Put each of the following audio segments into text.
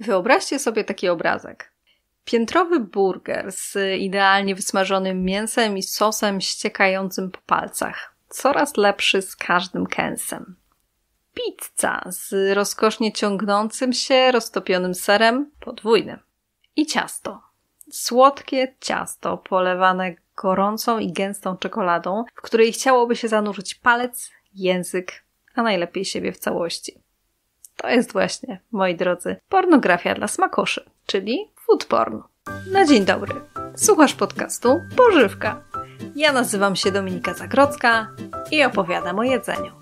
Wyobraźcie sobie taki obrazek. Piętrowy burger z idealnie wysmażonym mięsem i sosem ściekającym po palcach. Coraz lepszy z każdym kęsem. Pizza z rozkosznie ciągnącym się roztopionym serem podwójnym. I ciasto. Słodkie ciasto polewane gorącą i gęstą czekoladą, w której chciałoby się zanurzyć palec, język, a najlepiej siebie w całości. To jest właśnie, moi drodzy, pornografia dla smakoszy, czyli food porn. Na no dzień dobry. Słuchasz podcastu Pożywka. Ja nazywam się Dominika Zagrodzka i opowiadam o jedzeniu.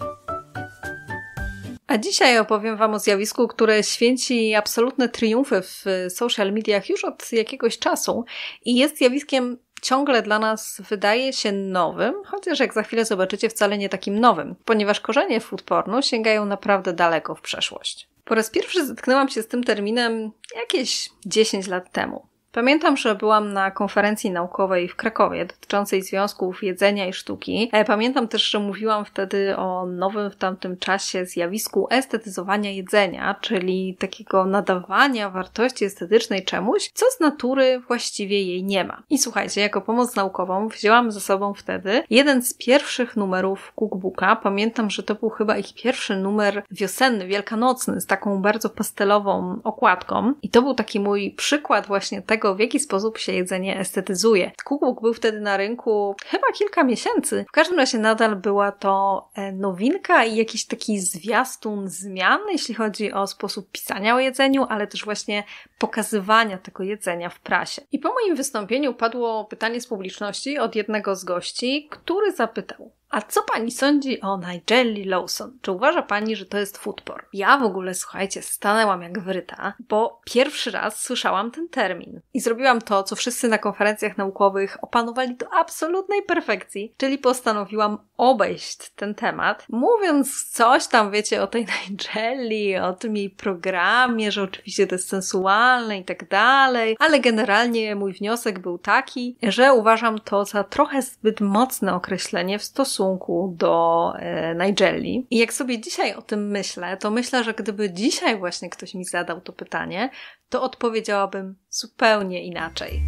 A dzisiaj opowiem Wam o zjawisku, które święci absolutne triumfy w social mediach już od jakiegoś czasu i jest zjawiskiem ciągle dla nas wydaje się nowym, chociaż jak za chwilę zobaczycie, wcale nie takim nowym, ponieważ korzenie food sięgają naprawdę daleko w przeszłość. Po raz pierwszy zetknęłam się z tym terminem jakieś 10 lat temu. Pamiętam, że byłam na konferencji naukowej w Krakowie dotyczącej związków jedzenia i sztuki. E, pamiętam też, że mówiłam wtedy o nowym w tamtym czasie zjawisku estetyzowania jedzenia, czyli takiego nadawania wartości estetycznej czemuś, co z natury właściwie jej nie ma. I słuchajcie, jako pomoc naukową wzięłam ze sobą wtedy jeden z pierwszych numerów cookbooka. Pamiętam, że to był chyba ich pierwszy numer wiosenny, wielkanocny, z taką bardzo pastelową okładką. I to był taki mój przykład właśnie tego, tego, w jaki sposób się jedzenie estetyzuje. Cookbook był wtedy na rynku chyba kilka miesięcy. W każdym razie nadal była to e, nowinka i jakiś taki zwiastun zmian, jeśli chodzi o sposób pisania o jedzeniu, ale też właśnie pokazywania tego jedzenia w prasie. I po moim wystąpieniu padło pytanie z publiczności od jednego z gości, który zapytał, a co pani sądzi o Nigeli Lawson? Czy uważa pani, że to jest futbor? Ja w ogóle, słuchajcie, stanęłam jak wryta, bo pierwszy raz słyszałam ten termin. I zrobiłam to, co wszyscy na konferencjach naukowych opanowali do absolutnej perfekcji, czyli postanowiłam obejść ten temat, mówiąc coś tam, wiecie, o tej Nigeli, o tym jej programie, że oczywiście to jest sensualne i tak dalej, ale generalnie mój wniosek był taki, że uważam to za trochę zbyt mocne określenie w stosunku stosunku do e, Nigeli. I jak sobie dzisiaj o tym myślę, to myślę, że gdyby dzisiaj właśnie ktoś mi zadał to pytanie, to odpowiedziałabym zupełnie inaczej.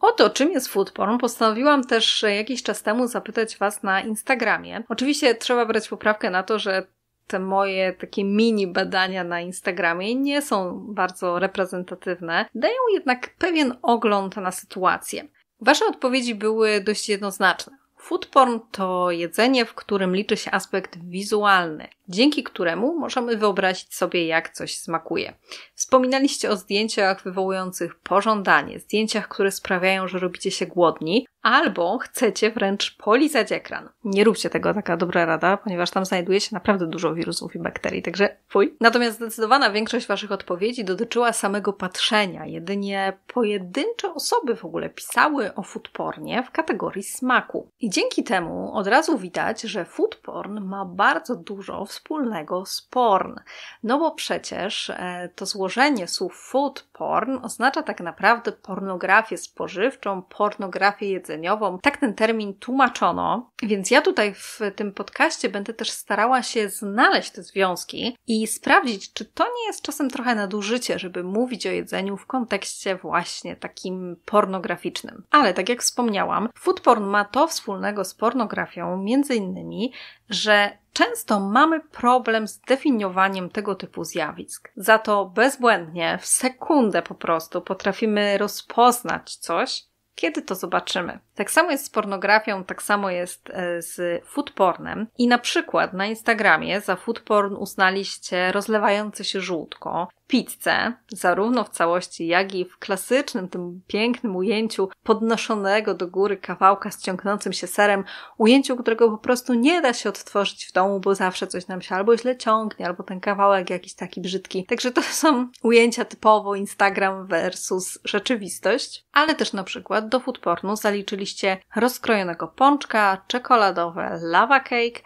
O to, czym jest foodporn. postanowiłam też e, jakiś czas temu zapytać Was na Instagramie. Oczywiście trzeba brać poprawkę na to, że te moje takie mini badania na Instagramie nie są bardzo reprezentatywne, dają jednak pewien ogląd na sytuację. Wasze odpowiedzi były dość jednoznaczne. Foodporn to jedzenie, w którym liczy się aspekt wizualny, dzięki któremu możemy wyobrazić sobie, jak coś smakuje. Wspominaliście o zdjęciach wywołujących pożądanie, zdjęciach, które sprawiają, że robicie się głodni, albo chcecie wręcz polizać ekran. Nie róbcie tego, taka dobra rada, ponieważ tam znajduje się naprawdę dużo wirusów i bakterii, także fuj. Natomiast zdecydowana większość Waszych odpowiedzi dotyczyła samego patrzenia. Jedynie pojedyncze osoby w ogóle pisały o foodpornie w kategorii smaku. I dzięki temu od razu widać, że foodporn ma bardzo dużo wspólnego z porn. No bo przecież e, to złożenie słów foodporn oznacza tak naprawdę pornografię spożywczą, pornografię jedzenia tak ten termin tłumaczono, więc ja tutaj w tym podcaście będę też starała się znaleźć te związki i sprawdzić, czy to nie jest czasem trochę nadużycie, żeby mówić o jedzeniu w kontekście właśnie takim pornograficznym. Ale tak jak wspomniałam, food porn ma to wspólnego z pornografią, między innymi, że Często mamy problem z definiowaniem tego typu zjawisk. Za to bezbłędnie, w sekundę po prostu potrafimy rozpoznać coś, kiedy to zobaczymy? Tak samo jest z pornografią, tak samo jest e, z foodpornem. I na przykład na Instagramie za foodporn uznaliście rozlewające się żółtko, pizzę, zarówno w całości, jak i w klasycznym, tym pięknym ujęciu podnoszonego do góry kawałka z ciągnącym się serem, ujęciu, którego po prostu nie da się odtworzyć w domu, bo zawsze coś nam się albo źle ciągnie, albo ten kawałek jakiś taki brzydki. Także to są ujęcia typowo Instagram versus rzeczywistość, ale też na przykład do food zaliczyliście rozkrojonego pączka, czekoladowe lava cake,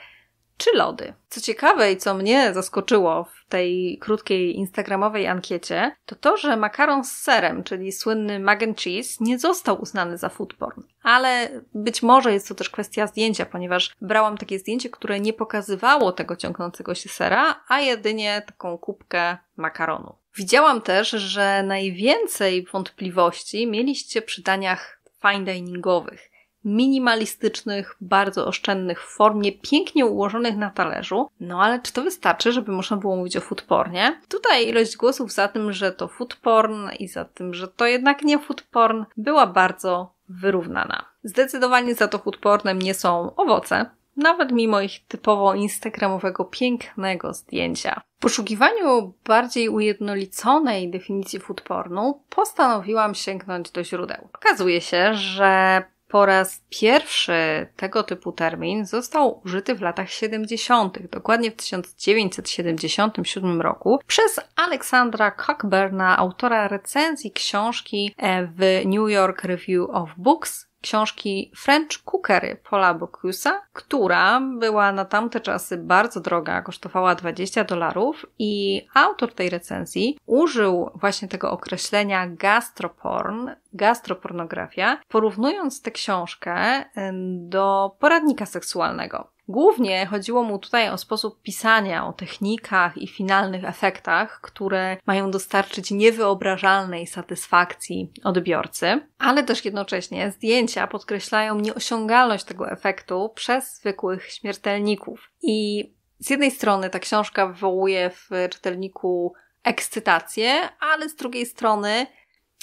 czy lody. Co ciekawe i co mnie zaskoczyło w tej krótkiej instagramowej ankiecie, to to, że makaron z serem, czyli słynny mac and cheese, nie został uznany za foodporn. Ale być może jest to też kwestia zdjęcia, ponieważ brałam takie zdjęcie, które nie pokazywało tego ciągnącego się sera, a jedynie taką kubkę makaronu. Widziałam też, że najwięcej wątpliwości mieliście przy daniach fine diningowych minimalistycznych, bardzo oszczędnych formie, pięknie ułożonych na talerzu. No ale czy to wystarczy, żeby można było mówić o foodpornie? Tutaj ilość głosów za tym, że to foodporn i za tym, że to jednak nie foodporn była bardzo wyrównana. Zdecydowanie za to foodpornem nie są owoce, nawet mimo ich typowo instagramowego pięknego zdjęcia. W poszukiwaniu bardziej ujednoliconej definicji foodpornu postanowiłam sięgnąć do źródeł. Okazuje się, że po raz pierwszy tego typu termin został użyty w latach 70., dokładnie w 1977 roku, przez Aleksandra Cockburna, autora recenzji książki e, w New York Review of Books. Książki French Cookery Paula Bocusa, która była na tamte czasy bardzo droga, kosztowała 20 dolarów, i autor tej recenzji użył właśnie tego określenia gastroporn gastropornografia, porównując tę książkę y, do poradnika seksualnego. Głównie chodziło mu tutaj o sposób pisania, o technikach i finalnych efektach, które mają dostarczyć niewyobrażalnej satysfakcji odbiorcy, ale też jednocześnie zdjęcia podkreślają nieosiągalność tego efektu przez zwykłych śmiertelników. I z jednej strony ta książka wywołuje w czytelniku ekscytację, ale z drugiej strony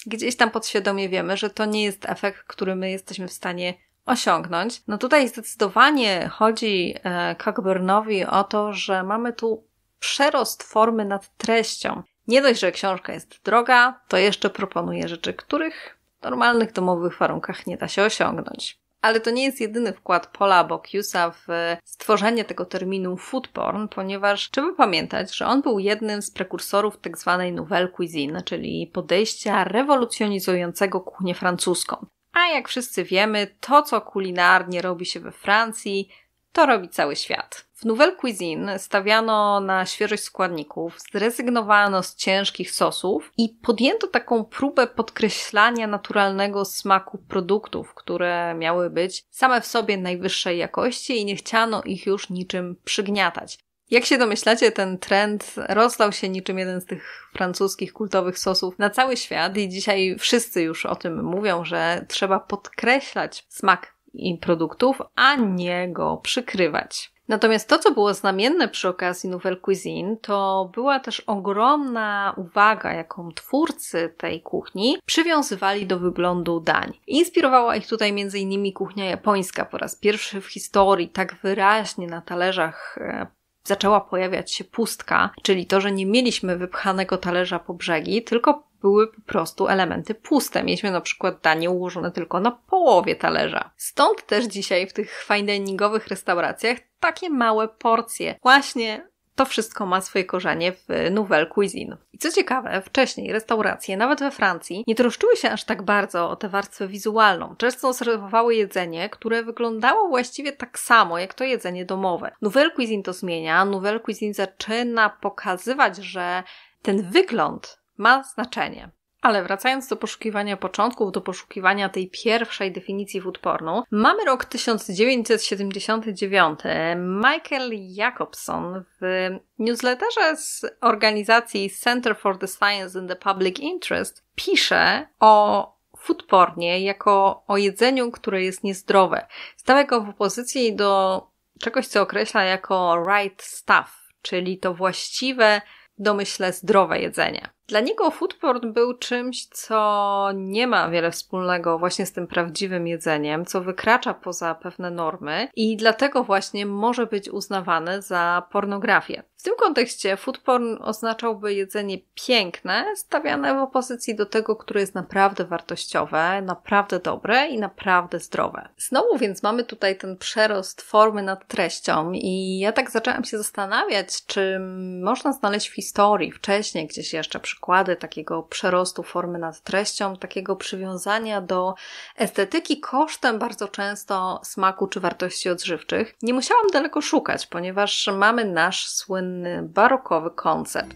gdzieś tam podświadomie wiemy, że to nie jest efekt, który my jesteśmy w stanie osiągnąć. No tutaj zdecydowanie chodzi e, Cockburnowi o to, że mamy tu przerost formy nad treścią. Nie dość, że książka jest droga, to jeszcze proponuje rzeczy, których w normalnych domowych warunkach nie da się osiągnąć. Ale to nie jest jedyny wkład Paula Bokiusa w stworzenie tego terminu food porn, ponieważ trzeba pamiętać, że on był jednym z prekursorów tzw. Tak nouvelle cuisine, czyli podejścia rewolucjonizującego kuchnię francuską. A jak wszyscy wiemy, to co kulinarnie robi się we Francji, to robi cały świat. W Nouvelle Cuisine stawiano na świeżość składników, zrezygnowano z ciężkich sosów i podjęto taką próbę podkreślania naturalnego smaku produktów, które miały być same w sobie najwyższej jakości i nie chciano ich już niczym przygniatać. Jak się domyślacie, ten trend rozlał się niczym jeden z tych francuskich kultowych sosów na cały świat i dzisiaj wszyscy już o tym mówią, że trzeba podkreślać smak i produktów, a nie go przykrywać. Natomiast to, co było znamienne przy okazji Nouvelle Cuisine, to była też ogromna uwaga, jaką twórcy tej kuchni przywiązywali do wyglądu dań. Inspirowała ich tutaj m.in. kuchnia japońska po raz pierwszy w historii tak wyraźnie na talerzach e, zaczęła pojawiać się pustka, czyli to, że nie mieliśmy wypchanego talerza po brzegi, tylko były po prostu elementy puste. Mieliśmy na przykład danie ułożone tylko na połowie talerza. Stąd też dzisiaj w tych fine diningowych restauracjach takie małe porcje, właśnie to wszystko ma swoje korzenie w Nouvelle Cuisine. I co ciekawe, wcześniej restauracje, nawet we Francji, nie troszczyły się aż tak bardzo o tę warstwę wizualną. Często serwowały jedzenie, które wyglądało właściwie tak samo jak to jedzenie domowe. Nouvelle Cuisine to zmienia, Nouvelle Cuisine zaczyna pokazywać, że ten wygląd ma znaczenie. Ale wracając do poszukiwania początków, do poszukiwania tej pierwszej definicji foodpornu, mamy rok 1979. Michael Jacobson w newsletterze z organizacji Center for the Science and the Public Interest pisze o foodpornie jako o jedzeniu, które jest niezdrowe. Stawia go w opozycji do czegoś, co określa jako right stuff, czyli to właściwe, domyślę, zdrowe jedzenie. Dla niego food porn był czymś, co nie ma wiele wspólnego właśnie z tym prawdziwym jedzeniem, co wykracza poza pewne normy i dlatego właśnie może być uznawany za pornografię. W tym kontekście food porn oznaczałby jedzenie piękne, stawiane w opozycji do tego, które jest naprawdę wartościowe, naprawdę dobre i naprawdę zdrowe. Znowu więc mamy tutaj ten przerost formy nad treścią i ja tak zaczęłam się zastanawiać, czy można znaleźć w historii wcześniej gdzieś jeszcze przy przykłady takiego przerostu formy nad treścią, takiego przywiązania do estetyki kosztem bardzo często smaku czy wartości odżywczych. Nie musiałam daleko szukać, ponieważ mamy nasz słynny barokowy koncept.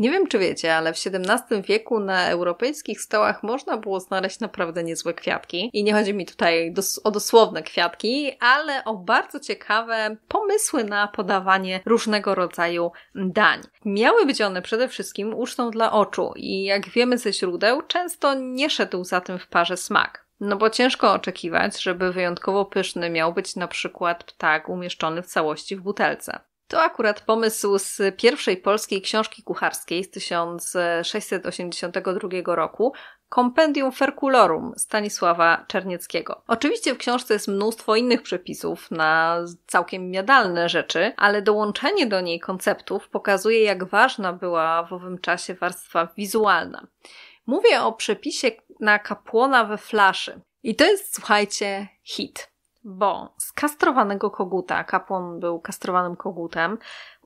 Nie wiem, czy wiecie, ale w XVII wieku na europejskich stołach można było znaleźć naprawdę niezłe kwiatki. I nie chodzi mi tutaj dos o dosłowne kwiatki, ale o bardzo ciekawe pomysły na podawanie różnego rodzaju dań. Miały być one przede wszystkim ucztą dla oczu i jak wiemy ze źródeł, często nie szedł za tym w parze smak. No bo ciężko oczekiwać, żeby wyjątkowo pyszny miał być na przykład ptak umieszczony w całości w butelce. To akurat pomysł z pierwszej polskiej książki kucharskiej z 1682 roku, Kompendium Ferculorum Stanisława Czernieckiego. Oczywiście w książce jest mnóstwo innych przepisów na całkiem miadalne rzeczy, ale dołączenie do niej konceptów pokazuje, jak ważna była w owym czasie warstwa wizualna. Mówię o przepisie na kapłona we flaszy. I to jest, słuchajcie, hit bo z kastrowanego koguta, kapłon był kastrowanym kogutem,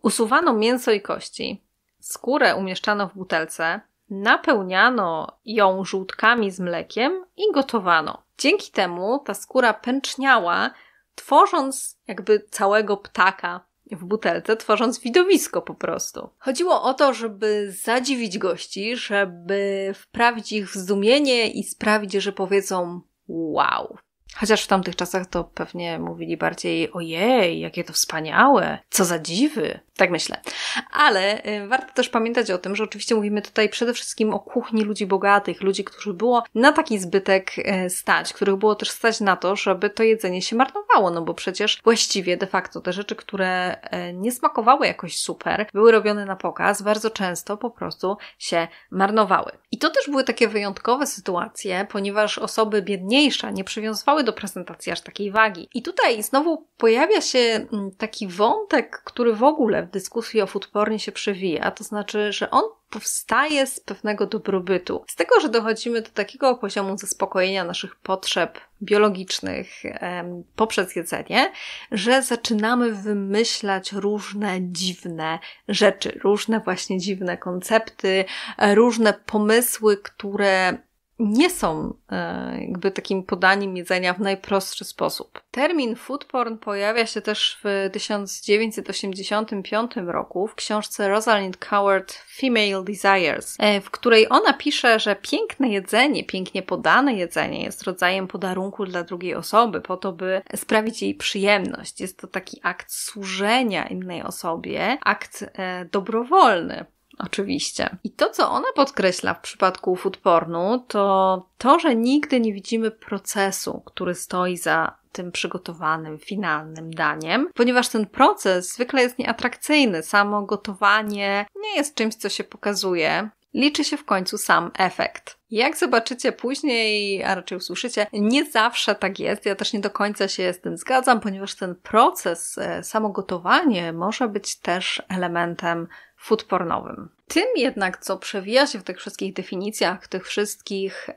usuwano mięso i kości, skórę umieszczano w butelce, napełniano ją żółtkami z mlekiem i gotowano. Dzięki temu ta skóra pęczniała, tworząc jakby całego ptaka w butelce, tworząc widowisko po prostu. Chodziło o to, żeby zadziwić gości, żeby wprawić ich w zdumienie i sprawić, że powiedzą wow. Chociaż w tamtych czasach to pewnie mówili bardziej ojej, jakie to wspaniałe, co za dziwy. Tak myślę. Ale y, warto też pamiętać o tym, że oczywiście mówimy tutaj przede wszystkim o kuchni ludzi bogatych, ludzi, którzy było na taki zbytek y, stać, których było też stać na to, żeby to jedzenie się marnowało, no bo przecież właściwie de facto te rzeczy, które y, nie smakowały jakoś super, były robione na pokaz, bardzo często po prostu się marnowały. I to też były takie wyjątkowe sytuacje, ponieważ osoby biedniejsze nie przywiązywały do prezentacji aż takiej wagi. I tutaj znowu pojawia się mm, taki wątek, który w ogóle w dyskusji o futpornie się przewija, to znaczy, że on powstaje z pewnego dobrobytu. Z tego, że dochodzimy do takiego poziomu zaspokojenia naszych potrzeb biologicznych em, poprzez jedzenie, że zaczynamy wymyślać różne dziwne rzeczy, różne właśnie dziwne koncepty, różne pomysły, które nie są e, jakby takim podaniem jedzenia w najprostszy sposób. Termin food porn pojawia się też w 1985 roku w książce Rosalind Coward Female Desires, e, w której ona pisze, że piękne jedzenie, pięknie podane jedzenie jest rodzajem podarunku dla drugiej osoby po to, by sprawić jej przyjemność. Jest to taki akt służenia innej osobie, akt e, dobrowolny. Oczywiście. I to, co ona podkreśla w przypadku foodpornu, to to, że nigdy nie widzimy procesu, który stoi za tym przygotowanym, finalnym daniem, ponieważ ten proces zwykle jest nieatrakcyjny. Samo gotowanie nie jest czymś, co się pokazuje. Liczy się w końcu sam efekt. Jak zobaczycie później, a raczej usłyszycie, nie zawsze tak jest. Ja też nie do końca się z tym zgadzam, ponieważ ten proces, e, samo gotowanie może być też elementem food pornowym. Tym jednak, co przewija się w tych wszystkich definicjach, w tych wszystkich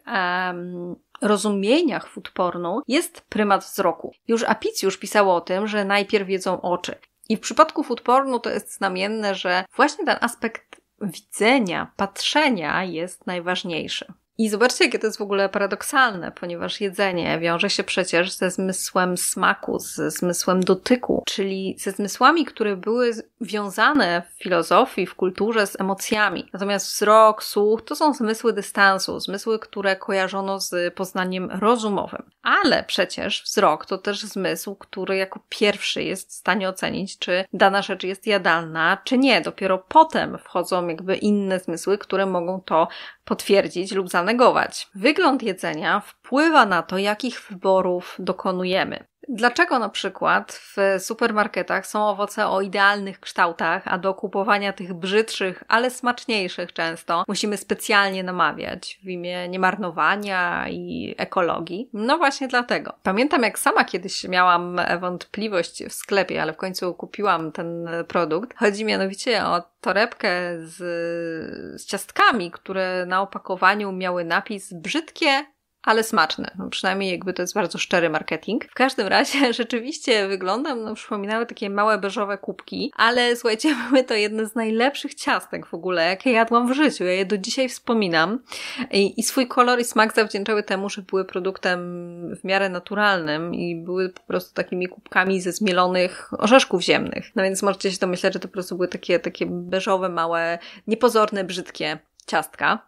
rozumieniach food pornu, jest prymat wzroku. Już Apicjusz pisało o tym, że najpierw jedzą oczy. I w przypadku food pornu to jest znamienne, że właśnie ten aspekt widzenia, patrzenia jest najważniejszy. I zobaczcie, jakie to jest w ogóle paradoksalne, ponieważ jedzenie wiąże się przecież ze zmysłem smaku, ze zmysłem dotyku, czyli ze zmysłami, które były wiązane w filozofii, w kulturze z emocjami. Natomiast wzrok, słuch to są zmysły dystansu, zmysły, które kojarzono z poznaniem rozumowym. Ale przecież wzrok to też zmysł, który jako pierwszy jest w stanie ocenić, czy dana rzecz jest jadalna, czy nie. Dopiero potem wchodzą jakby inne zmysły, które mogą to potwierdzić lub zanegować. Wygląd jedzenia wpływa na to, jakich wyborów dokonujemy. Dlaczego na przykład w supermarketach są owoce o idealnych kształtach, a do kupowania tych brzydszych, ale smaczniejszych często musimy specjalnie namawiać w imię niemarnowania i ekologii? No właśnie dlatego. Pamiętam jak sama kiedyś miałam wątpliwość w sklepie, ale w końcu kupiłam ten produkt. Chodzi mianowicie o torebkę z, z ciastkami, które na opakowaniu miały napis brzydkie ale smaczne. No, przynajmniej jakby to jest bardzo szczery marketing. W każdym razie rzeczywiście wyglądam, no przypominały takie małe beżowe kubki, ale słuchajcie, były to jedne z najlepszych ciastek w ogóle, jakie jadłam w życiu. Ja je do dzisiaj wspominam i, i swój kolor i smak zawdzięczały temu, że były produktem w miarę naturalnym i były po prostu takimi kubkami ze zmielonych orzeszków ziemnych. No więc możecie się domyślać, że to po prostu były takie, takie beżowe, małe, niepozorne, brzydkie ciastka.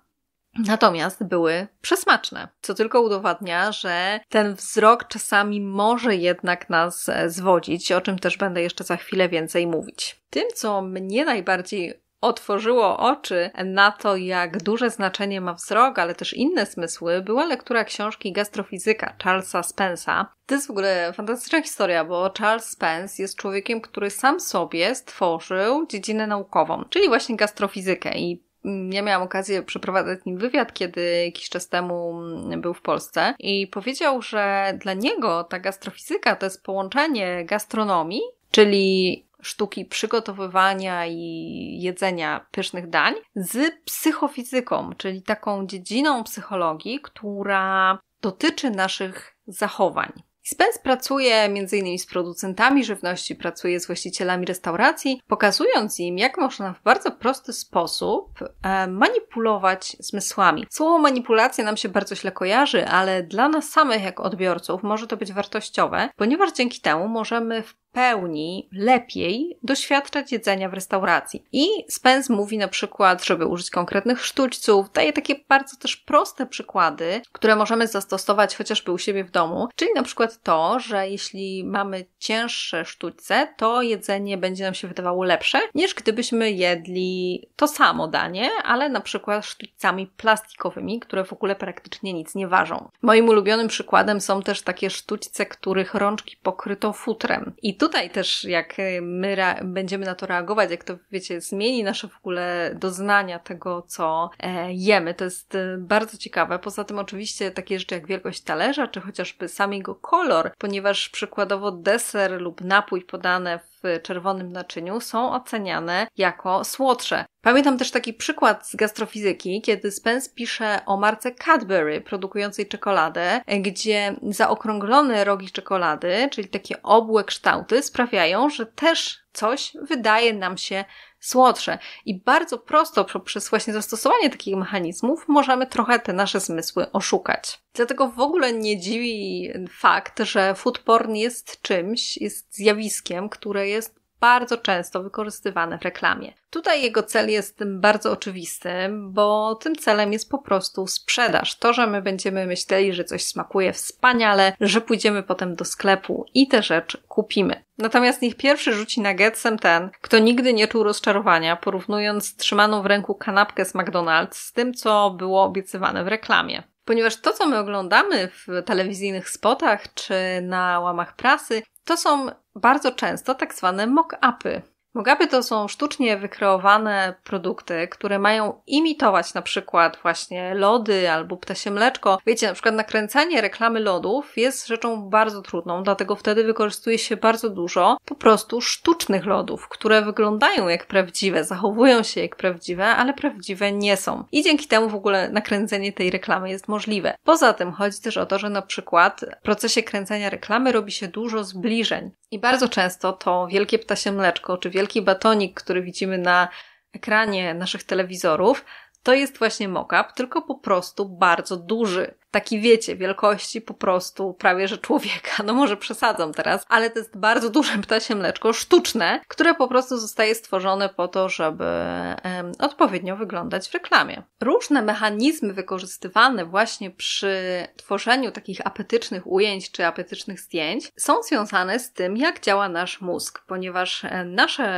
Natomiast były przesmaczne, co tylko udowadnia, że ten wzrok czasami może jednak nas e, zwodzić, o czym też będę jeszcze za chwilę więcej mówić. Tym, co mnie najbardziej otworzyło oczy na to, jak duże znaczenie ma wzrok, ale też inne smysły, była lektura książki Gastrofizyka Charlesa Spensa. To jest w ogóle fantastyczna historia, bo Charles Spence jest człowiekiem, który sam sobie stworzył dziedzinę naukową, czyli właśnie gastrofizykę i ja miałam okazję przeprowadzać z nim wywiad, kiedy jakiś czas temu mm, był w Polsce i powiedział, że dla niego ta gastrofizyka to jest połączenie gastronomii, czyli sztuki przygotowywania i jedzenia pysznych dań z psychofizyką, czyli taką dziedziną psychologii, która dotyczy naszych zachowań. Spence pracuje m.in. z producentami żywności, pracuje z właścicielami restauracji, pokazując im, jak można w bardzo prosty sposób e, manipulować zmysłami. Słowo manipulacja nam się bardzo źle kojarzy, ale dla nas samych, jak odbiorców, może to być wartościowe, ponieważ dzięki temu możemy w pełni lepiej doświadczać jedzenia w restauracji. I Spence mówi na przykład, żeby użyć konkretnych sztućców, daje takie bardzo też proste przykłady, które możemy zastosować chociażby u siebie w domu, czyli na przykład to, że jeśli mamy cięższe sztućce, to jedzenie będzie nam się wydawało lepsze, niż gdybyśmy jedli to samo danie, ale na przykład sztućcami plastikowymi, które w ogóle praktycznie nic nie ważą. Moim ulubionym przykładem są też takie sztućce, których rączki pokryto futrem i tutaj też, jak e, my będziemy na to reagować, jak to, wiecie, zmieni nasze w ogóle doznania tego, co e, jemy, to jest e, bardzo ciekawe. Poza tym oczywiście takie rzeczy jak wielkość talerza, czy chociażby sam jego kolor, ponieważ przykładowo deser lub napój podane w w czerwonym naczyniu są oceniane jako słodsze. Pamiętam też taki przykład z gastrofizyki, kiedy Spence pisze o marce Cadbury produkującej czekoladę, gdzie zaokrąglone rogi czekolady, czyli takie obłe kształty, sprawiają, że też coś wydaje nam się słodsze. I bardzo prosto poprzez właśnie zastosowanie takich mechanizmów możemy trochę te nasze zmysły oszukać. Dlatego w ogóle nie dziwi fakt, że food porn jest czymś, jest zjawiskiem, które jest bardzo często wykorzystywane w reklamie. Tutaj jego cel jest bardzo oczywisty, bo tym celem jest po prostu sprzedaż. To, że my będziemy myśleli, że coś smakuje wspaniale, że pójdziemy potem do sklepu i tę rzecz kupimy. Natomiast niech pierwszy rzuci getsem ten, kto nigdy nie czuł rozczarowania, porównując trzymaną w ręku kanapkę z McDonald's z tym, co było obiecywane w reklamie ponieważ to, co my oglądamy w telewizyjnych spotach czy na łamach prasy, to są bardzo często tak zwane mock-upy. Mock-upy to są sztucznie wykreowane produkty, które mają imitować na przykład właśnie lody albo ptasie mleczko. Wiecie, na przykład nakręcanie reklamy lodów jest rzeczą bardzo trudną, dlatego wtedy wykorzystuje się bardzo dużo po prostu sztucznych lodów, które wyglądają jak prawdziwe, zachowują się jak prawdziwe, ale prawdziwe nie są. I dzięki temu w ogóle nakręcenie tej reklamy jest możliwe. Poza tym chodzi też o to, że na przykład w procesie kręcenia reklamy robi się dużo zbliżeń. I bardzo często to wielkie ptasie mleczko, czy wielki batonik, który widzimy na ekranie naszych telewizorów, to jest właśnie mock tylko po prostu bardzo duży taki wiecie, wielkości po prostu prawie że człowieka. No może przesadzam teraz, ale to jest bardzo duże ptasie mleczko, sztuczne, które po prostu zostaje stworzone po to, żeby em, odpowiednio wyglądać w reklamie. Różne mechanizmy wykorzystywane właśnie przy tworzeniu takich apetycznych ujęć czy apetycznych zdjęć są związane z tym, jak działa nasz mózg, ponieważ e, nasze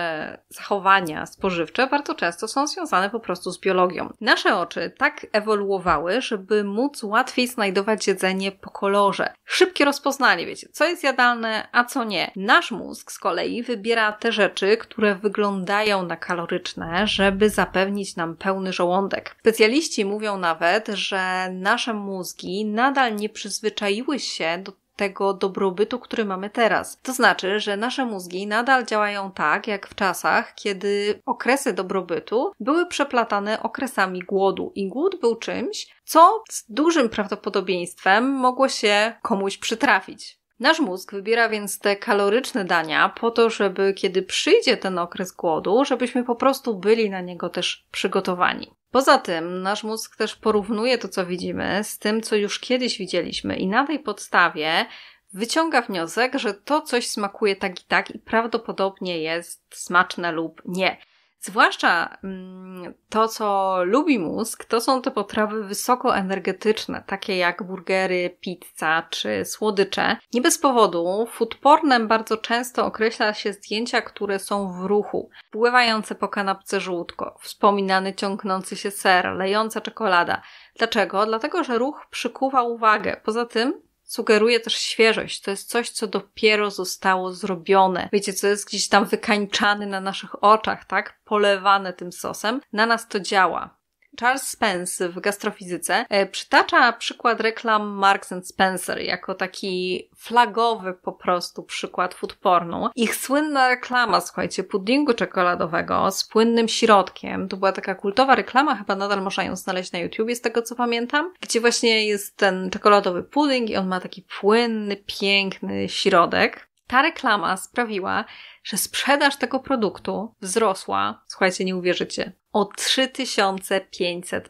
zachowania spożywcze bardzo często są związane po prostu z biologią. Nasze oczy tak ewoluowały, żeby móc łatwiej łatwiej znajdować jedzenie po kolorze. Szybkie rozpoznanie, wiecie, co jest jadalne, a co nie. Nasz mózg z kolei wybiera te rzeczy, które wyglądają na kaloryczne, żeby zapewnić nam pełny żołądek. Specjaliści mówią nawet, że nasze mózgi nadal nie przyzwyczaiły się do tego dobrobytu, który mamy teraz. To znaczy, że nasze mózgi nadal działają tak, jak w czasach, kiedy okresy dobrobytu były przeplatane okresami głodu. I głód był czymś, co z dużym prawdopodobieństwem mogło się komuś przytrafić. Nasz mózg wybiera więc te kaloryczne dania po to, żeby kiedy przyjdzie ten okres głodu, żebyśmy po prostu byli na niego też przygotowani. Poza tym nasz mózg też porównuje to, co widzimy, z tym, co już kiedyś widzieliśmy, i na tej podstawie wyciąga wniosek, że to coś smakuje tak i tak i prawdopodobnie jest smaczne lub nie. Zwłaszcza mm, to, co lubi mózg, to są te potrawy wysokoenergetyczne, takie jak burgery, pizza czy słodycze. Nie bez powodu foodpornem bardzo często określa się zdjęcia, które są w ruchu, pływające po kanapce żółtko, wspominany ciągnący się ser, lejąca czekolada. Dlaczego? Dlatego, że ruch przykuwa uwagę. Poza tym sugeruje też świeżość. To jest coś, co dopiero zostało zrobione. Wiecie, co jest gdzieś tam wykańczane na naszych oczach, tak? Polewane tym sosem. Na nas to działa. Charles Spence w gastrofizyce e, przytacza przykład reklam Marks and Spencer jako taki flagowy po prostu przykład food pornu. Ich słynna reklama, słuchajcie, puddingu czekoladowego z płynnym środkiem, to była taka kultowa reklama, chyba nadal można ją znaleźć na YouTubie z tego co pamiętam, gdzie właśnie jest ten czekoladowy pudding i on ma taki płynny, piękny środek. Ta reklama sprawiła, że sprzedaż tego produktu wzrosła, słuchajcie, nie uwierzycie, o 3500%.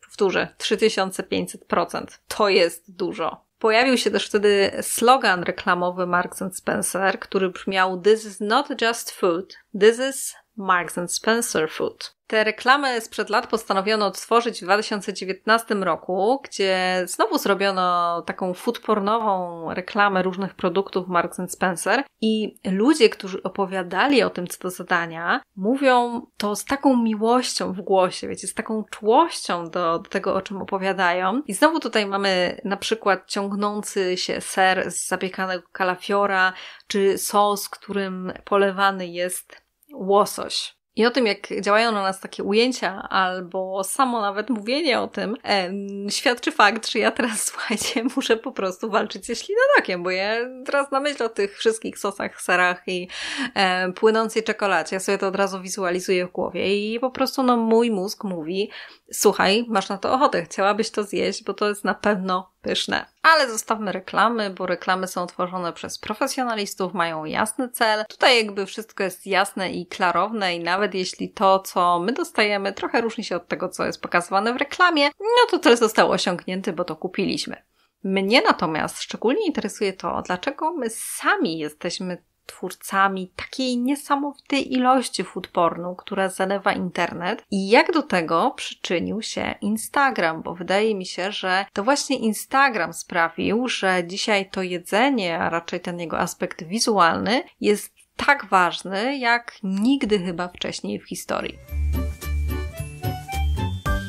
Powtórzę, 3500%. To jest dużo. Pojawił się też wtedy slogan reklamowy Marks and Spencer, który brzmiał This is not just food, this is Marks and Spencer food. Te reklamy sprzed lat postanowiono odtworzyć w 2019 roku, gdzie znowu zrobiono taką foodpornową reklamę różnych produktów Marks Spencer i ludzie, którzy opowiadali o tym, co do zadania, mówią to z taką miłością w głosie, wiecie, z taką czułością do, do tego, o czym opowiadają. I znowu tutaj mamy na przykład ciągnący się ser z zapiekanego kalafiora, czy sos, którym polewany jest łosoś. I o tym, jak działają na nas takie ujęcia, albo samo nawet mówienie o tym, em, świadczy fakt, że ja teraz, słuchajcie, muszę po prostu walczyć ze ślinonokiem, bo ja teraz na myśl o tych wszystkich sosach, serach i e, płynącej czekoladzie, ja sobie to od razu wizualizuję w głowie i po prostu no mój mózg mówi, słuchaj, masz na to ochotę, chciałabyś to zjeść, bo to jest na pewno Pyszne. Ale zostawmy reklamy, bo reklamy są tworzone przez profesjonalistów, mają jasny cel. Tutaj jakby wszystko jest jasne i klarowne i nawet jeśli to, co my dostajemy, trochę różni się od tego, co jest pokazywane w reklamie, no to cel został osiągnięty, bo to kupiliśmy. Mnie natomiast szczególnie interesuje to, dlaczego my sami jesteśmy twórcami takiej niesamowitej ilości foodpornu, która zalewa internet i jak do tego przyczynił się Instagram, bo wydaje mi się, że to właśnie Instagram sprawił, że dzisiaj to jedzenie, a raczej ten jego aspekt wizualny jest tak ważny jak nigdy chyba wcześniej w historii.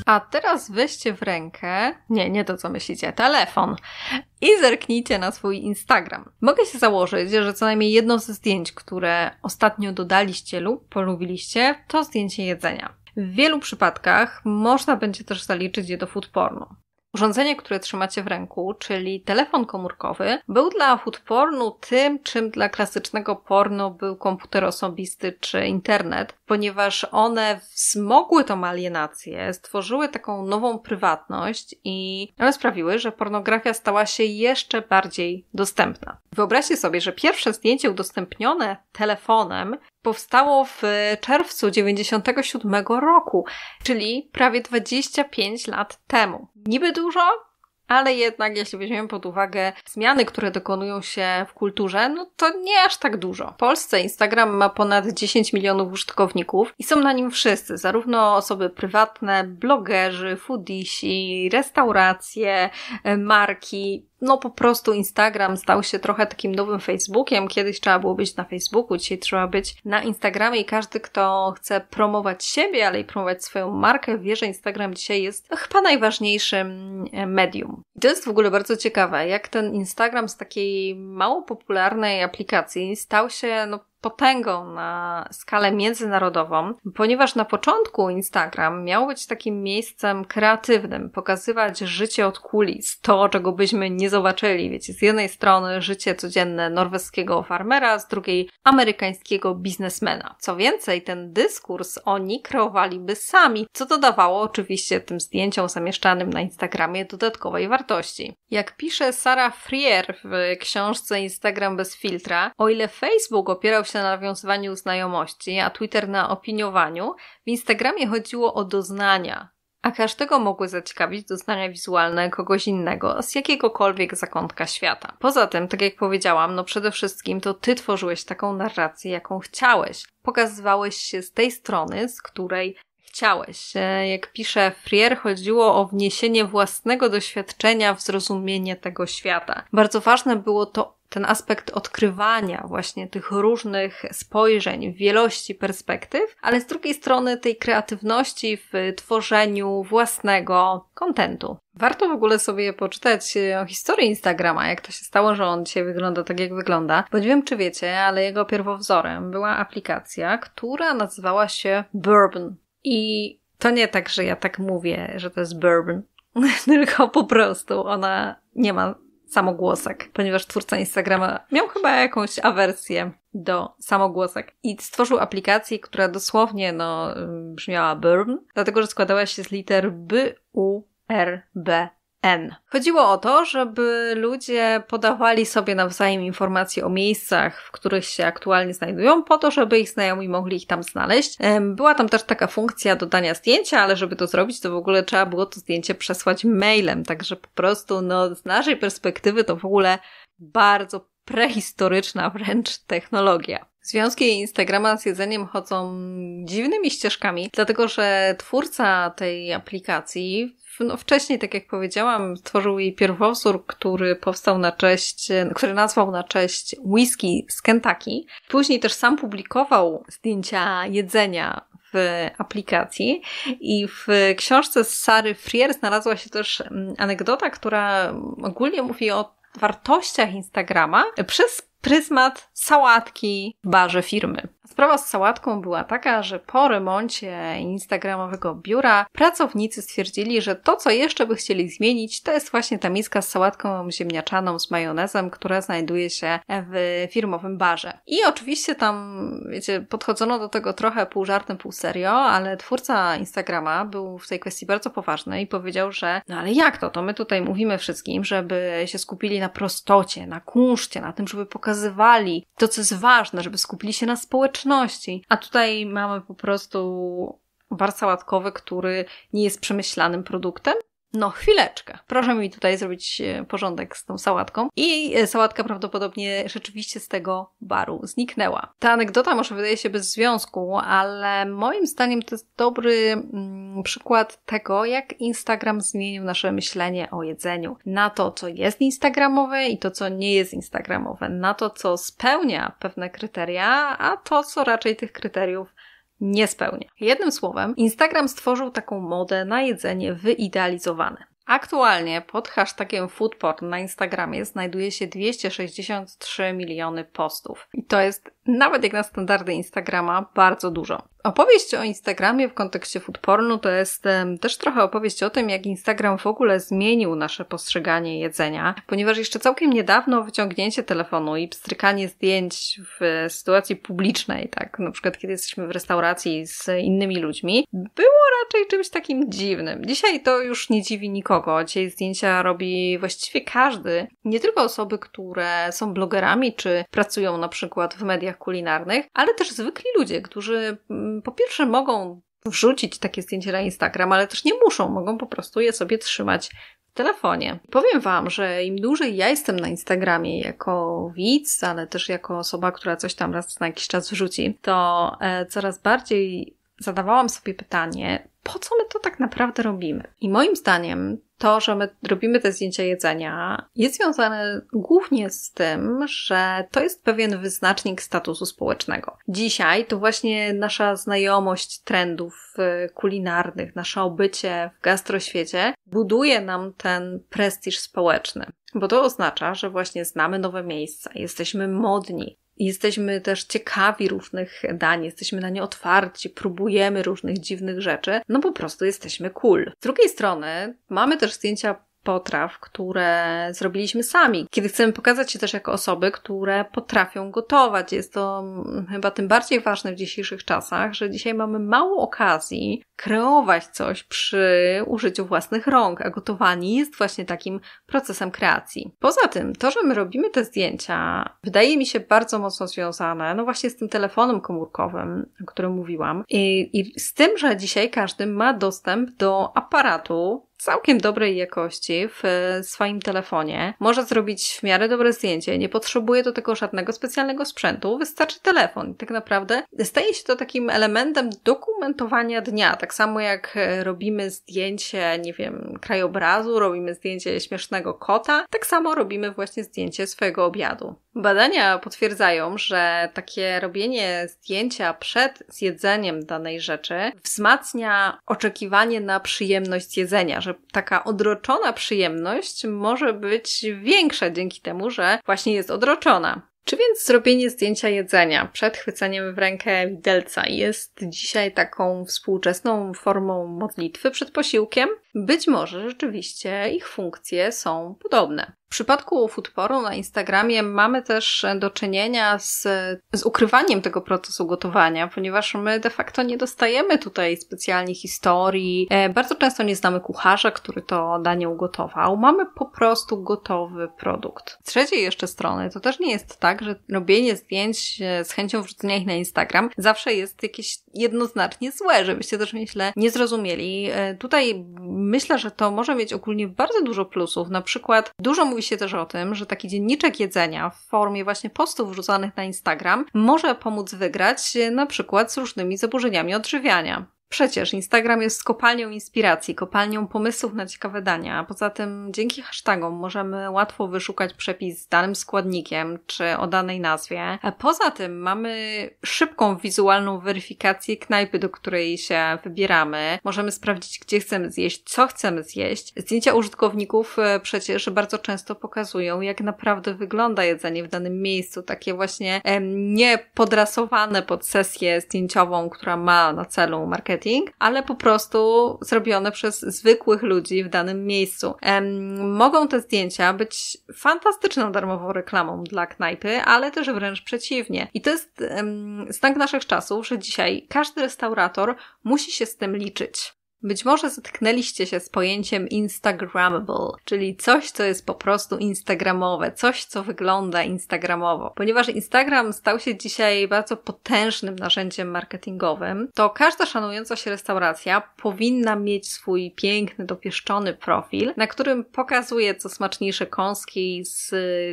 A teraz weźcie w rękę, nie, nie to co myślicie, telefon i zerknijcie na swój Instagram. Mogę się założyć, że co najmniej jedno ze zdjęć, które ostatnio dodaliście lub polubiliście, to zdjęcie jedzenia. W wielu przypadkach można będzie też zaliczyć je do food porno. Urządzenie, które trzymacie w ręku, czyli telefon komórkowy, był dla foodpornu tym, czym dla klasycznego porno był komputer osobisty czy internet, ponieważ one wzmogły tą alienację, stworzyły taką nową prywatność i one sprawiły, że pornografia stała się jeszcze bardziej dostępna. Wyobraźcie sobie, że pierwsze zdjęcie udostępnione telefonem powstało w e, czerwcu 97 roku, czyli prawie 25 lat temu. Niby dużo, ale jednak jeśli weźmiemy pod uwagę zmiany, które dokonują się w kulturze, no to nie aż tak dużo. W Polsce Instagram ma ponad 10 milionów użytkowników i są na nim wszyscy, zarówno osoby prywatne, blogerzy, foodisi, restauracje, e, marki, no po prostu Instagram stał się trochę takim nowym Facebookiem. Kiedyś trzeba było być na Facebooku, dzisiaj trzeba być na Instagramie i każdy, kto chce promować siebie, ale i promować swoją markę, wie, że Instagram dzisiaj jest chyba najważniejszym e, medium. I to jest w ogóle bardzo ciekawe, jak ten Instagram z takiej mało popularnej aplikacji stał się no, potęgą na skalę międzynarodową, ponieważ na początku Instagram miał być takim miejscem kreatywnym, pokazywać życie od kulis, to, czego byśmy nie zobaczyli. Wiecie, z jednej strony życie codzienne norweskiego farmera, z drugiej amerykańskiego biznesmena. Co więcej, ten dyskurs oni kreowaliby sami, co dodawało oczywiście tym zdjęciom zamieszczanym na Instagramie dodatkowej wartości. Jak pisze Sara Frier w książce Instagram bez filtra, o ile Facebook opierał się się na nawiązywaniu znajomości, a Twitter na opiniowaniu, w Instagramie chodziło o doznania, a każdego mogły zaciekawić doznania wizualne kogoś innego z jakiegokolwiek zakątka świata. Poza tym, tak jak powiedziałam, no przede wszystkim to ty tworzyłeś taką narrację, jaką chciałeś. Pokazywałeś się z tej strony, z której chciałeś. Jak pisze Frier, chodziło o wniesienie własnego doświadczenia w zrozumienie tego świata. Bardzo ważne było to ten aspekt odkrywania właśnie tych różnych spojrzeń, wielości perspektyw, ale z drugiej strony tej kreatywności w tworzeniu własnego kontentu. Warto w ogóle sobie poczytać o e, historii Instagrama, jak to się stało, że on dzisiaj wygląda tak, jak wygląda. Bo nie wiem, czy wiecie, ale jego pierwowzorem była aplikacja, która nazywała się Bourbon. I to nie tak, że ja tak mówię, że to jest Bourbon, tylko po prostu ona nie ma samogłosek, ponieważ twórca Instagrama miał chyba jakąś awersję do samogłosek i stworzył aplikację, która dosłownie no, brzmiała burn, dlatego że składała się z liter B, U, R, B, N. Chodziło o to, żeby ludzie podawali sobie nawzajem informacje o miejscach, w których się aktualnie znajdują, po to, żeby ich znajomi mogli ich tam znaleźć. Była tam też taka funkcja dodania zdjęcia, ale żeby to zrobić, to w ogóle trzeba było to zdjęcie przesłać mailem, także po prostu, no, z naszej perspektywy to w ogóle bardzo prehistoryczna wręcz technologia. Związki Instagrama z jedzeniem chodzą dziwnymi ścieżkami, dlatego że twórca tej aplikacji no wcześniej, tak jak powiedziałam, stworzył jej pierwowzór, który powstał na cześć, który nazwał na cześć whisky z Kentucky. Później też sam publikował zdjęcia jedzenia w aplikacji i w książce z Sary Frier znalazła się też mm, anegdota, która ogólnie mówi o wartościach Instagrama przez pryzmat sałatki w barze firmy. Sprawa z sałatką była taka, że po remoncie instagramowego biura pracownicy stwierdzili, że to, co jeszcze by chcieli zmienić, to jest właśnie ta miska z sałatką ziemniaczaną z majonezem, która znajduje się w firmowym barze. I oczywiście tam, wiecie, podchodzono do tego trochę pół żartem, pół serio, ale twórca Instagrama był w tej kwestii bardzo poważny i powiedział, że no ale jak to? To my tutaj mówimy wszystkim, żeby się skupili na prostocie, na kunszcie, na tym, żeby pokazywali to, co jest ważne, żeby skupili się na społeczeństwie, społeczności. A tutaj mamy po prostu bar sałatkowy, który nie jest przemyślanym produktem, no, chwileczkę. Proszę mi tutaj zrobić e, porządek z tą sałatką. I e, sałatka prawdopodobnie rzeczywiście z tego baru zniknęła. Ta anegdota może wydaje się bez związku, ale moim zdaniem to jest dobry mm, przykład tego, jak Instagram zmienił nasze myślenie o jedzeniu. Na to, co jest instagramowe i to, co nie jest instagramowe. Na to, co spełnia pewne kryteria, a to, co raczej tych kryteriów nie spełnia. Jednym słowem, Instagram stworzył taką modę na jedzenie wyidealizowane. Aktualnie pod hashtagiem foodporn na Instagramie znajduje się 263 miliony postów. I to jest nawet jak na standardy Instagrama, bardzo dużo. Opowieść o Instagramie w kontekście foodpornu to jest też trochę opowieść o tym, jak Instagram w ogóle zmienił nasze postrzeganie jedzenia, ponieważ jeszcze całkiem niedawno wyciągnięcie telefonu i pstrykanie zdjęć w e, sytuacji publicznej, tak, na przykład kiedy jesteśmy w restauracji z innymi ludźmi, było raczej czymś takim dziwnym. Dzisiaj to już nie dziwi nikogo. Dzisiaj zdjęcia robi właściwie każdy, nie tylko osoby, które są blogerami czy pracują na przykład w mediach kulinarnych, ale też zwykli ludzie, którzy mm, po pierwsze mogą wrzucić takie zdjęcie na Instagram, ale też nie muszą, mogą po prostu je sobie trzymać w telefonie. Powiem Wam, że im dłużej ja jestem na Instagramie jako widz, ale też jako osoba, która coś tam raz na jakiś czas wrzuci, to e, coraz bardziej zadawałam sobie pytanie, po co my to tak naprawdę robimy? I moim zdaniem to, że my robimy te zdjęcia jedzenia, jest związane głównie z tym, że to jest pewien wyznacznik statusu społecznego. Dzisiaj to właśnie nasza znajomość trendów y, kulinarnych, nasze obycie w gastroświecie buduje nam ten prestiż społeczny. Bo to oznacza, że właśnie znamy nowe miejsca, jesteśmy modni, Jesteśmy też ciekawi różnych dań, jesteśmy na nie otwarci, próbujemy różnych dziwnych rzeczy, no po prostu jesteśmy cool. Z drugiej strony mamy też zdjęcia potraw, które zrobiliśmy sami. Kiedy chcemy pokazać się też jako osoby, które potrafią gotować. Jest to chyba tym bardziej ważne w dzisiejszych czasach, że dzisiaj mamy mało okazji kreować coś przy użyciu własnych rąk, a gotowanie jest właśnie takim procesem kreacji. Poza tym, to, że my robimy te zdjęcia, wydaje mi się bardzo mocno związane, no właśnie z tym telefonem komórkowym, o którym mówiłam, i, i z tym, że dzisiaj każdy ma dostęp do aparatu, całkiem dobrej jakości w e, swoim telefonie. Może zrobić w miarę dobre zdjęcie, nie potrzebuje do tego żadnego specjalnego sprzętu, wystarczy telefon. I tak naprawdę staje się to takim elementem dokumentowania dnia. Tak samo jak e, robimy zdjęcie, nie wiem, krajobrazu, robimy zdjęcie śmiesznego kota, tak samo robimy właśnie zdjęcie swojego obiadu. Badania potwierdzają, że takie robienie zdjęcia przed zjedzeniem danej rzeczy wzmacnia oczekiwanie na przyjemność jedzenia, że że taka odroczona przyjemność może być większa dzięki temu, że właśnie jest odroczona. Czy więc zrobienie zdjęcia jedzenia przed chwyceniem w rękę widelca jest dzisiaj taką współczesną formą modlitwy przed posiłkiem? Być może rzeczywiście ich funkcje są podobne. W przypadku foodporu na Instagramie mamy też do czynienia z, z ukrywaniem tego procesu gotowania, ponieważ my de facto nie dostajemy tutaj specjalnie historii. E, bardzo często nie znamy kucharza, który to danie ugotował. Mamy po prostu gotowy produkt. Z trzeciej jeszcze strony, to też nie jest tak, że robienie zdjęć e, z chęcią wrzucenia ich na Instagram zawsze jest jakieś jednoznacznie złe, żebyście też źle nie zrozumieli. E, tutaj myślę, że to może mieć ogólnie bardzo dużo plusów. Na przykład dużo mówi mówi się też o tym, że taki dzienniczek jedzenia w formie właśnie postów wrzucanych na Instagram może pomóc wygrać na przykład z różnymi zaburzeniami odżywiania. Przecież Instagram jest kopalnią inspiracji, kopalnią pomysłów na ciekawe dania, a poza tym dzięki hashtagom możemy łatwo wyszukać przepis z danym składnikiem czy o danej nazwie. A poza tym mamy szybką wizualną weryfikację knajpy, do której się wybieramy. Możemy sprawdzić, gdzie chcemy zjeść, co chcemy zjeść. Zdjęcia użytkowników e, przecież bardzo często pokazują, jak naprawdę wygląda jedzenie w danym miejscu, takie właśnie niepodrasowane podrasowane pod sesję zdjęciową, która ma na celu marketing marketing, ale po prostu zrobione przez zwykłych ludzi w danym miejscu. Mogą te zdjęcia być fantastyczną darmową reklamą dla knajpy, ale też wręcz przeciwnie. I to jest znak naszych czasów, że dzisiaj każdy restaurator musi się z tym liczyć. Być może zetknęliście się z pojęciem Instagrammable, czyli coś, co jest po prostu instagramowe, coś, co wygląda instagramowo. Ponieważ Instagram stał się dzisiaj bardzo potężnym narzędziem marketingowym, to każda szanująca się restauracja powinna mieć swój piękny, dopieszczony profil, na którym pokazuje co smaczniejsze kąski z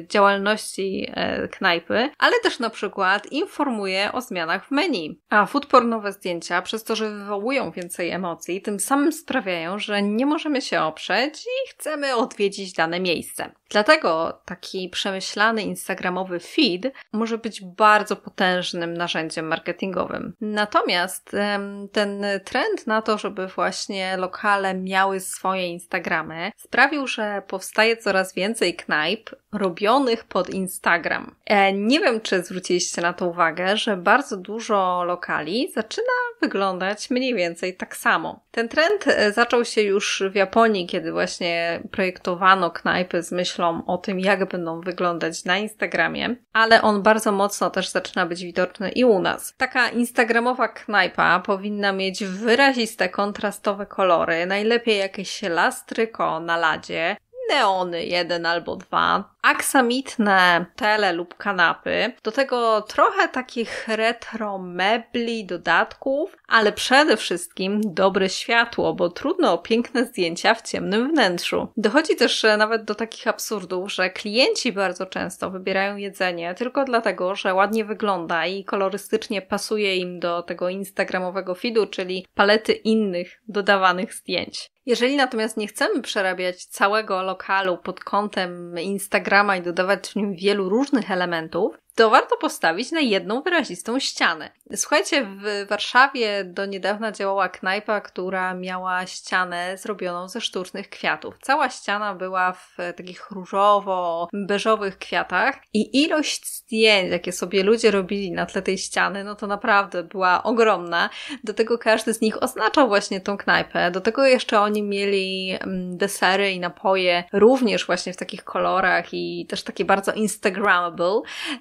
działalności e, knajpy, ale też na przykład informuje o zmianach w menu. A foodpornowe zdjęcia, przez to, że wywołują więcej emocji, tym samym sprawiają, że nie możemy się oprzeć i chcemy odwiedzić dane miejsce. Dlatego taki przemyślany instagramowy feed może być bardzo potężnym narzędziem marketingowym. Natomiast ten trend na to, żeby właśnie lokale miały swoje Instagramy, sprawił, że powstaje coraz więcej knajp robionych pod Instagram. E, nie wiem, czy zwróciliście na to uwagę, że bardzo dużo lokali zaczyna wyglądać mniej więcej tak samo. Ten trend e, zaczął się już w Japonii, kiedy właśnie projektowano knajpy z myślą o tym, jak będą wyglądać na Instagramie, ale on bardzo mocno też zaczyna być widoczny i u nas. Taka instagramowa knajpa powinna mieć wyraziste, kontrastowe kolory, najlepiej jakieś lastryko na ladzie, neony jeden albo dwa, aksamitne tele lub kanapy, do tego trochę takich retro mebli, dodatków, ale przede wszystkim dobre światło, bo trudno o piękne zdjęcia w ciemnym wnętrzu. Dochodzi też e, nawet do takich absurdów, że klienci bardzo często wybierają jedzenie tylko dlatego, że ładnie wygląda i kolorystycznie pasuje im do tego instagramowego feedu, czyli palety innych dodawanych zdjęć. Jeżeli natomiast nie chcemy przerabiać całego lokalu pod kątem Instagrama i dodawać w nim wielu różnych elementów, to warto postawić na jedną wyrazistą ścianę. Słuchajcie, w Warszawie do niedawna działała knajpa, która miała ścianę zrobioną ze sztucznych kwiatów. Cała ściana była w takich różowo-beżowych kwiatach i ilość zdjęć, jakie sobie ludzie robili na tle tej ściany, no to naprawdę była ogromna. Do tego każdy z nich oznaczał właśnie tą knajpę. Do tego jeszcze oni mieli mm, desery i napoje również właśnie w takich kolorach i też takie bardzo instagramable.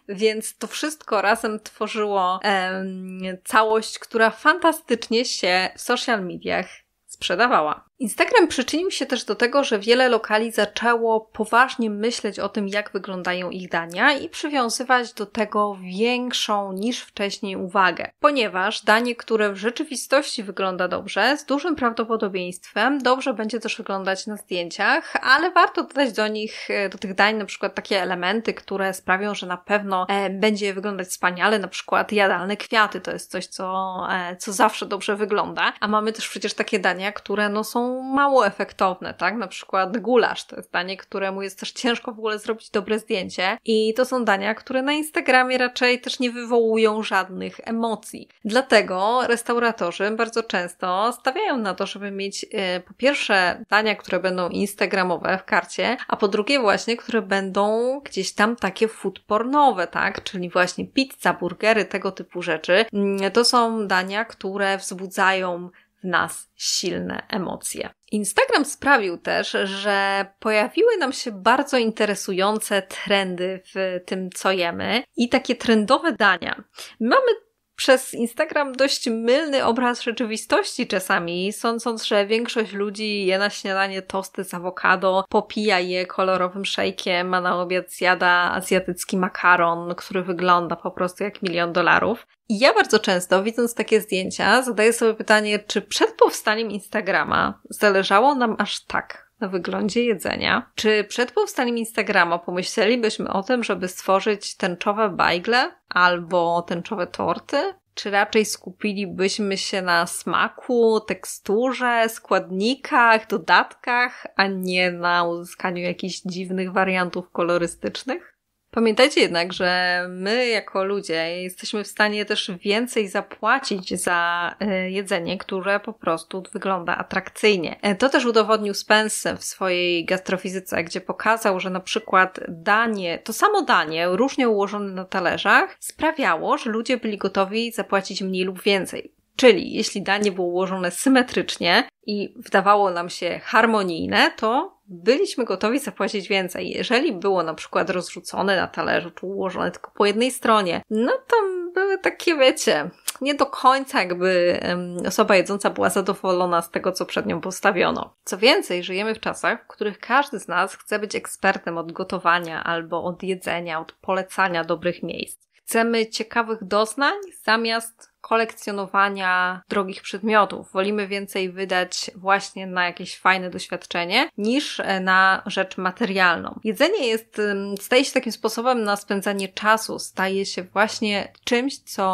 więc więc to wszystko razem tworzyło em, całość, która fantastycznie się w social mediach sprzedawała. Instagram przyczynił się też do tego, że wiele lokali zaczęło poważnie myśleć o tym, jak wyglądają ich dania i przywiązywać do tego większą niż wcześniej uwagę, ponieważ danie, które w rzeczywistości wygląda dobrze, z dużym prawdopodobieństwem dobrze będzie też wyglądać na zdjęciach, ale warto dodać do nich, e, do tych dań na przykład takie elementy, które sprawią, że na pewno e, będzie wyglądać wspaniale, na przykład jadalne kwiaty, to jest coś, co, e, co zawsze dobrze wygląda, a mamy też przecież takie dania, które no są mało efektowne, tak? Na przykład gulasz to jest danie, któremu jest też ciężko w ogóle zrobić dobre zdjęcie i to są dania, które na Instagramie raczej też nie wywołują żadnych emocji. Dlatego restauratorzy bardzo często stawiają na to, żeby mieć e, po pierwsze dania, które będą instagramowe w karcie, a po drugie właśnie, które będą gdzieś tam takie food pornowe, tak? Czyli właśnie pizza, burgery, tego typu rzeczy. Mm, to są dania, które wzbudzają w nas silne emocje. Instagram sprawił też, że pojawiły nam się bardzo interesujące trendy w tym, co jemy i takie trendowe dania. Mamy przez Instagram dość mylny obraz rzeczywistości czasami, sądząc, że większość ludzi je na śniadanie tosty z awokado, popija je kolorowym szejkiem, a na obiad zjada azjatycki makaron, który wygląda po prostu jak milion dolarów. I ja bardzo często, widząc takie zdjęcia, zadaję sobie pytanie, czy przed powstaniem Instagrama zależało nam aż tak na wyglądzie jedzenia. Czy przed powstaniem Instagrama pomyślelibyśmy o tym, żeby stworzyć tęczowe bajgle albo tęczowe torty? Czy raczej skupilibyśmy się na smaku, teksturze, składnikach, dodatkach, a nie na uzyskaniu jakichś dziwnych wariantów kolorystycznych? Pamiętajcie jednak, że my jako ludzie jesteśmy w stanie też więcej zapłacić za e, jedzenie, które po prostu wygląda atrakcyjnie. E, to też udowodnił Spence w swojej gastrofizyce, gdzie pokazał, że na przykład danie, to samo danie, różnie ułożone na talerzach, sprawiało, że ludzie byli gotowi zapłacić mniej lub więcej. Czyli jeśli danie było ułożone symetrycznie i wydawało nam się harmonijne, to byliśmy gotowi zapłacić więcej. Jeżeli było na przykład rozrzucone na talerzu czy ułożone tylko po jednej stronie, no to były takie, wiecie, nie do końca jakby osoba jedząca była zadowolona z tego, co przed nią postawiono. Co więcej, żyjemy w czasach, w których każdy z nas chce być ekspertem od gotowania albo od jedzenia, od polecania dobrych miejsc. Chcemy ciekawych doznań zamiast kolekcjonowania drogich przedmiotów. Wolimy więcej wydać właśnie na jakieś fajne doświadczenie niż e, na rzecz materialną. Jedzenie jest, staje się takim sposobem na spędzanie czasu, staje się właśnie czymś, co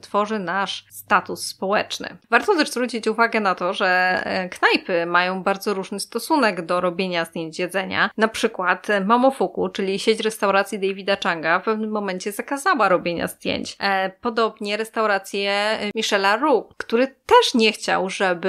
tworzy nasz status społeczny. Warto też zwrócić uwagę na to, że e, knajpy mają bardzo różny stosunek do robienia zdjęć jedzenia. Na przykład Mamofuku, e, czyli sieć restauracji Davida Changa w pewnym momencie zakazała robienia zdjęć. Podobnie restauracje pokazuje Michela Roux, który też nie chciał, żeby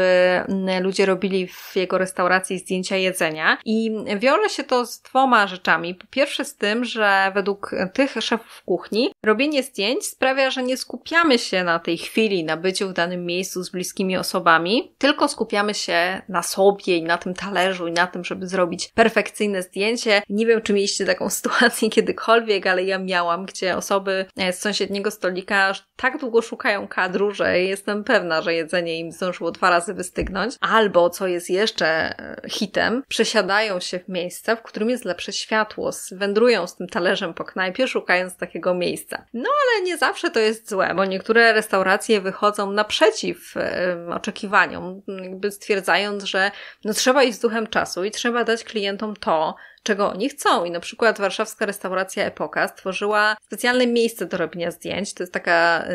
mm, ludzie robili w jego restauracji zdjęcia jedzenia. I wiąże się to z dwoma rzeczami. Po pierwsze z tym, że według tych szefów kuchni robienie zdjęć sprawia, że nie skupiamy się na tej chwili, na byciu w danym miejscu z bliskimi osobami, tylko skupiamy się na sobie i na tym talerzu i na tym, żeby zrobić perfekcyjne zdjęcie. Nie wiem, czy mieliście taką sytuację kiedykolwiek, ale ja miałam, gdzie osoby e, z sąsiedniego stolika tak długo szukają kadru, że jestem pewna, że jedzenie im zdążyło dwa razy wystygnąć. Albo, co jest jeszcze e, hitem, przesiadają się w miejsca, w którym jest lepsze światło, wędrują z tym talerzem po knajpie, szukając takiego miejsca. No ale nie zawsze to jest złe, bo niektóre restauracje wychodzą naprzeciw yy, oczekiwaniom, jakby stwierdzając, że no trzeba iść z duchem czasu i trzeba dać klientom to, czego oni chcą. I na przykład warszawska restauracja Epoka stworzyła specjalne miejsce do robienia zdjęć. To jest taka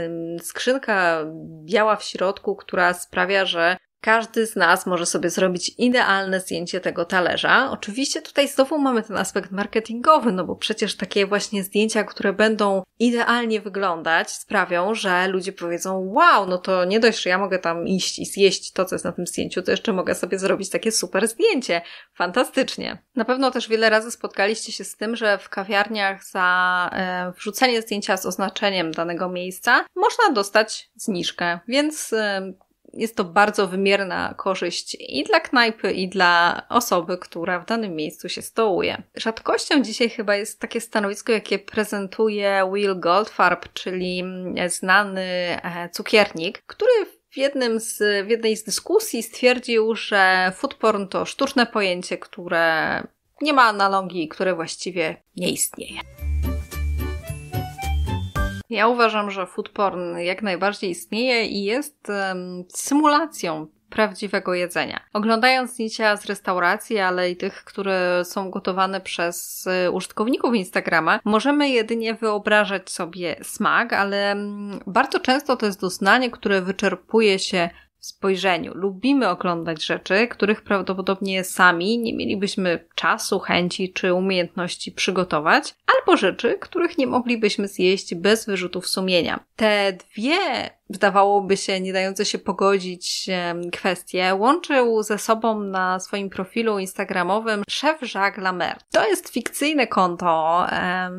skrzynka biała w środku, która sprawia, że każdy z nas może sobie zrobić idealne zdjęcie tego talerza. Oczywiście tutaj znowu mamy ten aspekt marketingowy, no bo przecież takie właśnie zdjęcia, które będą idealnie wyglądać, sprawią, że ludzie powiedzą: Wow, no to nie dość, że ja mogę tam iść i zjeść to, co jest na tym zdjęciu, to jeszcze mogę sobie zrobić takie super zdjęcie. Fantastycznie. Na pewno też wiele razy spotkaliście się z tym, że w kawiarniach za e, wrzucenie zdjęcia z oznaczeniem danego miejsca można dostać zniżkę, więc e, jest to bardzo wymierna korzyść i dla knajpy, i dla osoby, która w danym miejscu się stołuje. Rzadkością dzisiaj chyba jest takie stanowisko, jakie prezentuje Will Goldfarb, czyli e, znany e, cukiernik, który w, jednym z, w jednej z dyskusji stwierdził, że food porn to sztuczne pojęcie, które nie ma analogii, które właściwie nie istnieje. Ja uważam, że food porn jak najbardziej istnieje i jest um, symulacją prawdziwego jedzenia. Oglądając zdjęcia z restauracji, ale i tych, które są gotowane przez y, użytkowników Instagrama, możemy jedynie wyobrażać sobie smak, ale mm, bardzo często to jest doznanie, które wyczerpuje się spojrzeniu. Lubimy oglądać rzeczy, których prawdopodobnie sami nie mielibyśmy czasu, chęci czy umiejętności przygotować, albo rzeczy, których nie moglibyśmy zjeść bez wyrzutów sumienia. Te dwie wydawałoby się nie dające się pogodzić kwestie, łączył ze sobą na swoim profilu instagramowym szef Jacques Lamer. To jest fikcyjne konto,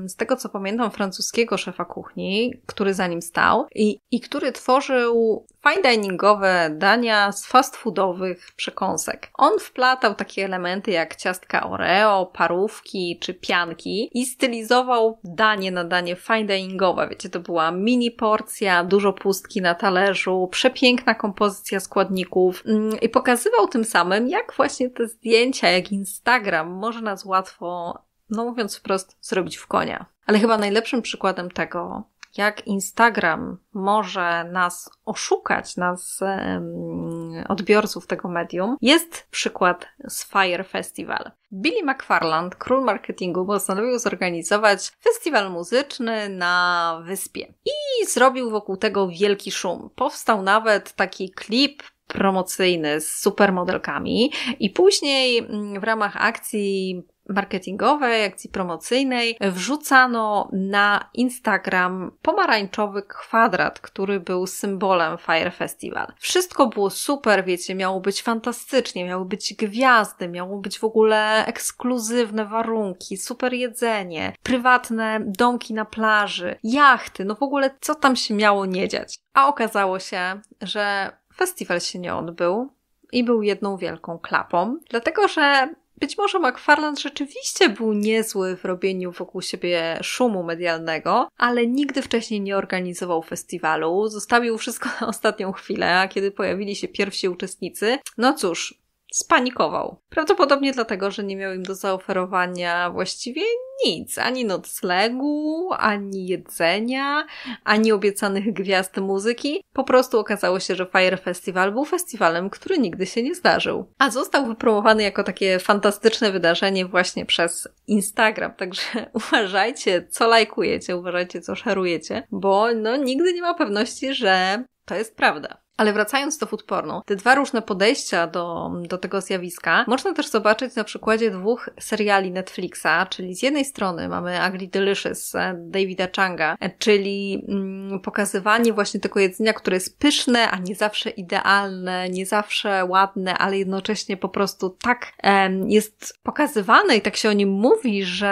z tego co pamiętam, francuskiego szefa kuchni, który za nim stał i, i który tworzył fine diningowe dania z fast foodowych przekąsek. On wplatał takie elementy jak ciastka Oreo, parówki czy pianki i stylizował danie na danie fine diningowe. Wiecie, to była mini porcja, dużo pustki na talerzu, przepiękna kompozycja składników mm, i pokazywał tym samym, jak właśnie te zdjęcia, jak Instagram może nas łatwo, no mówiąc wprost, zrobić w konia. Ale chyba najlepszym przykładem tego, jak Instagram może nas oszukać, nas odbiorców tego medium, jest przykład z Fire Festival. Billy McFarland, król marketingu, postanowił zorganizować festiwal muzyczny na wyspie i zrobił wokół tego wielki szum. Powstał nawet taki klip promocyjny z supermodelkami i później mm, w ramach akcji marketingowej, akcji promocyjnej wrzucano na Instagram pomarańczowy kwadrat, który był symbolem Fire Festival. Wszystko było super, wiecie, miało być fantastycznie, miały być gwiazdy, miało być w ogóle ekskluzywne warunki, super jedzenie, prywatne domki na plaży, jachty, no w ogóle co tam się miało nie dziać. A okazało się, że festiwal się nie odbył, i był jedną wielką klapą, dlatego że być może McFarland rzeczywiście był niezły w robieniu wokół siebie szumu medialnego, ale nigdy wcześniej nie organizował festiwalu, zostawił wszystko na ostatnią chwilę, a kiedy pojawili się pierwsi uczestnicy, no cóż, spanikował. Prawdopodobnie dlatego, że nie miał im do zaoferowania właściwie nic, ani noclegu, ani jedzenia, ani obiecanych gwiazd muzyki. Po prostu okazało się, że Fire Festival był festiwalem, który nigdy się nie zdarzył. A został wypromowany jako takie fantastyczne wydarzenie właśnie przez Instagram, także uważajcie, co lajkujecie, uważajcie, co szerujecie, bo no nigdy nie ma pewności, że to jest prawda. Ale wracając do food te dwa różne podejścia do, do tego zjawiska można też zobaczyć na przykładzie dwóch seriali Netflixa, czyli z jednej strony mamy Ugly Delicious e, Davida Changa, e, czyli mm, pokazywanie właśnie tego jedzenia, które jest pyszne, a nie zawsze idealne, nie zawsze ładne, ale jednocześnie po prostu tak em, jest pokazywane i tak się o nim mówi, że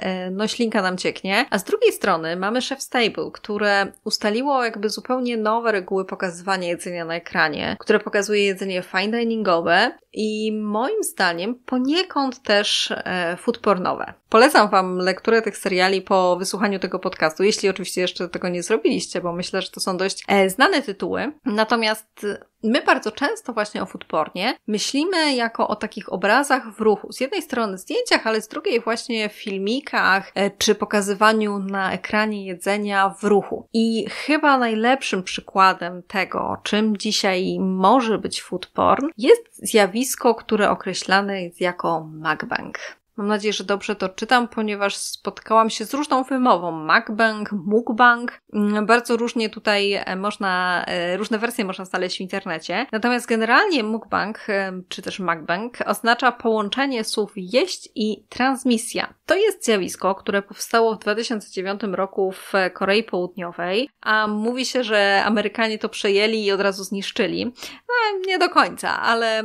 e, no ślinka nam cieknie. A z drugiej strony mamy Chef's Table, które ustaliło jakby zupełnie nowe reguły pokazywania jedzenia na ekranie, które pokazuje jedzenie fine diningowe i moim zdaniem poniekąd też e, food pornowe. Polecam Wam lekturę tych seriali po wysłuchaniu tego podcastu, jeśli oczywiście jeszcze tego nie zrobiliście, bo myślę, że to są dość e, znane tytuły. Natomiast My bardzo często właśnie o foodpornie myślimy jako o takich obrazach w ruchu. Z jednej strony zdjęciach, ale z drugiej właśnie filmikach e, czy pokazywaniu na ekranie jedzenia w ruchu. I chyba najlepszym przykładem tego, czym dzisiaj może być foodporn, jest zjawisko, które określane jest jako mukbang. Mam nadzieję, że dobrze to czytam, ponieważ spotkałam się z różną wymową. Macbank, mukbang. Mm, bardzo różnie tutaj e, można, e, różne wersje można znaleźć w internecie. Natomiast generalnie mukbang, e, czy też macbank, oznacza połączenie słów jeść i transmisja. To jest zjawisko, które powstało w 2009 roku w Korei Południowej, a mówi się, że Amerykanie to przejęli i od razu zniszczyli. No, nie do końca, ale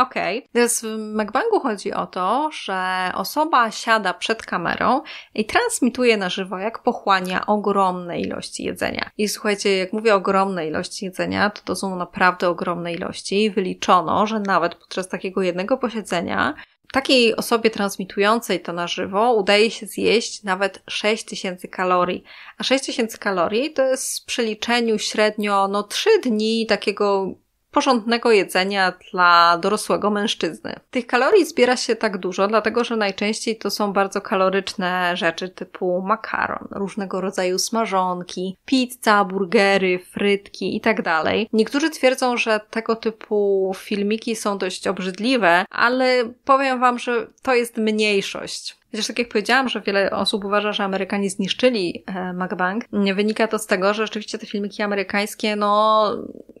okej. Okay. Teraz w mukbangu chodzi o to, że osoba siada przed kamerą i transmituje na żywo, jak pochłania ogromne ilości jedzenia. I słuchajcie, jak mówię ogromne ilości jedzenia, to to są naprawdę ogromne ilości. Wyliczono, że nawet podczas takiego jednego posiedzenia Takiej osobie transmitującej to na żywo udaje się zjeść nawet 6000 kalorii. A 6000 kalorii to jest w przeliczeniu średnio no 3 dni takiego porządnego jedzenia dla dorosłego mężczyzny. Tych kalorii zbiera się tak dużo, dlatego że najczęściej to są bardzo kaloryczne rzeczy typu makaron, różnego rodzaju smażonki, pizza, burgery, frytki itd. Tak Niektórzy twierdzą, że tego typu filmiki są dość obrzydliwe, ale powiem Wam, że to jest mniejszość. Chociaż tak jak powiedziałam, że wiele osób uważa, że Amerykanie zniszczyli e, MacBank, wynika to z tego, że rzeczywiście te filmiki amerykańskie, no,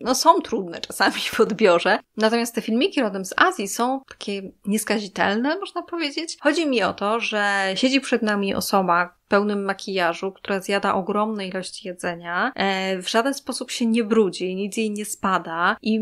no są trudne czasami w odbiorze. Natomiast te filmiki rodem z Azji są takie nieskazitelne, można powiedzieć. Chodzi mi o to, że siedzi przed nami osoba, pełnym makijażu, która zjada ogromne ilości jedzenia, e, w żaden sposób się nie brudzi, nic jej nie spada i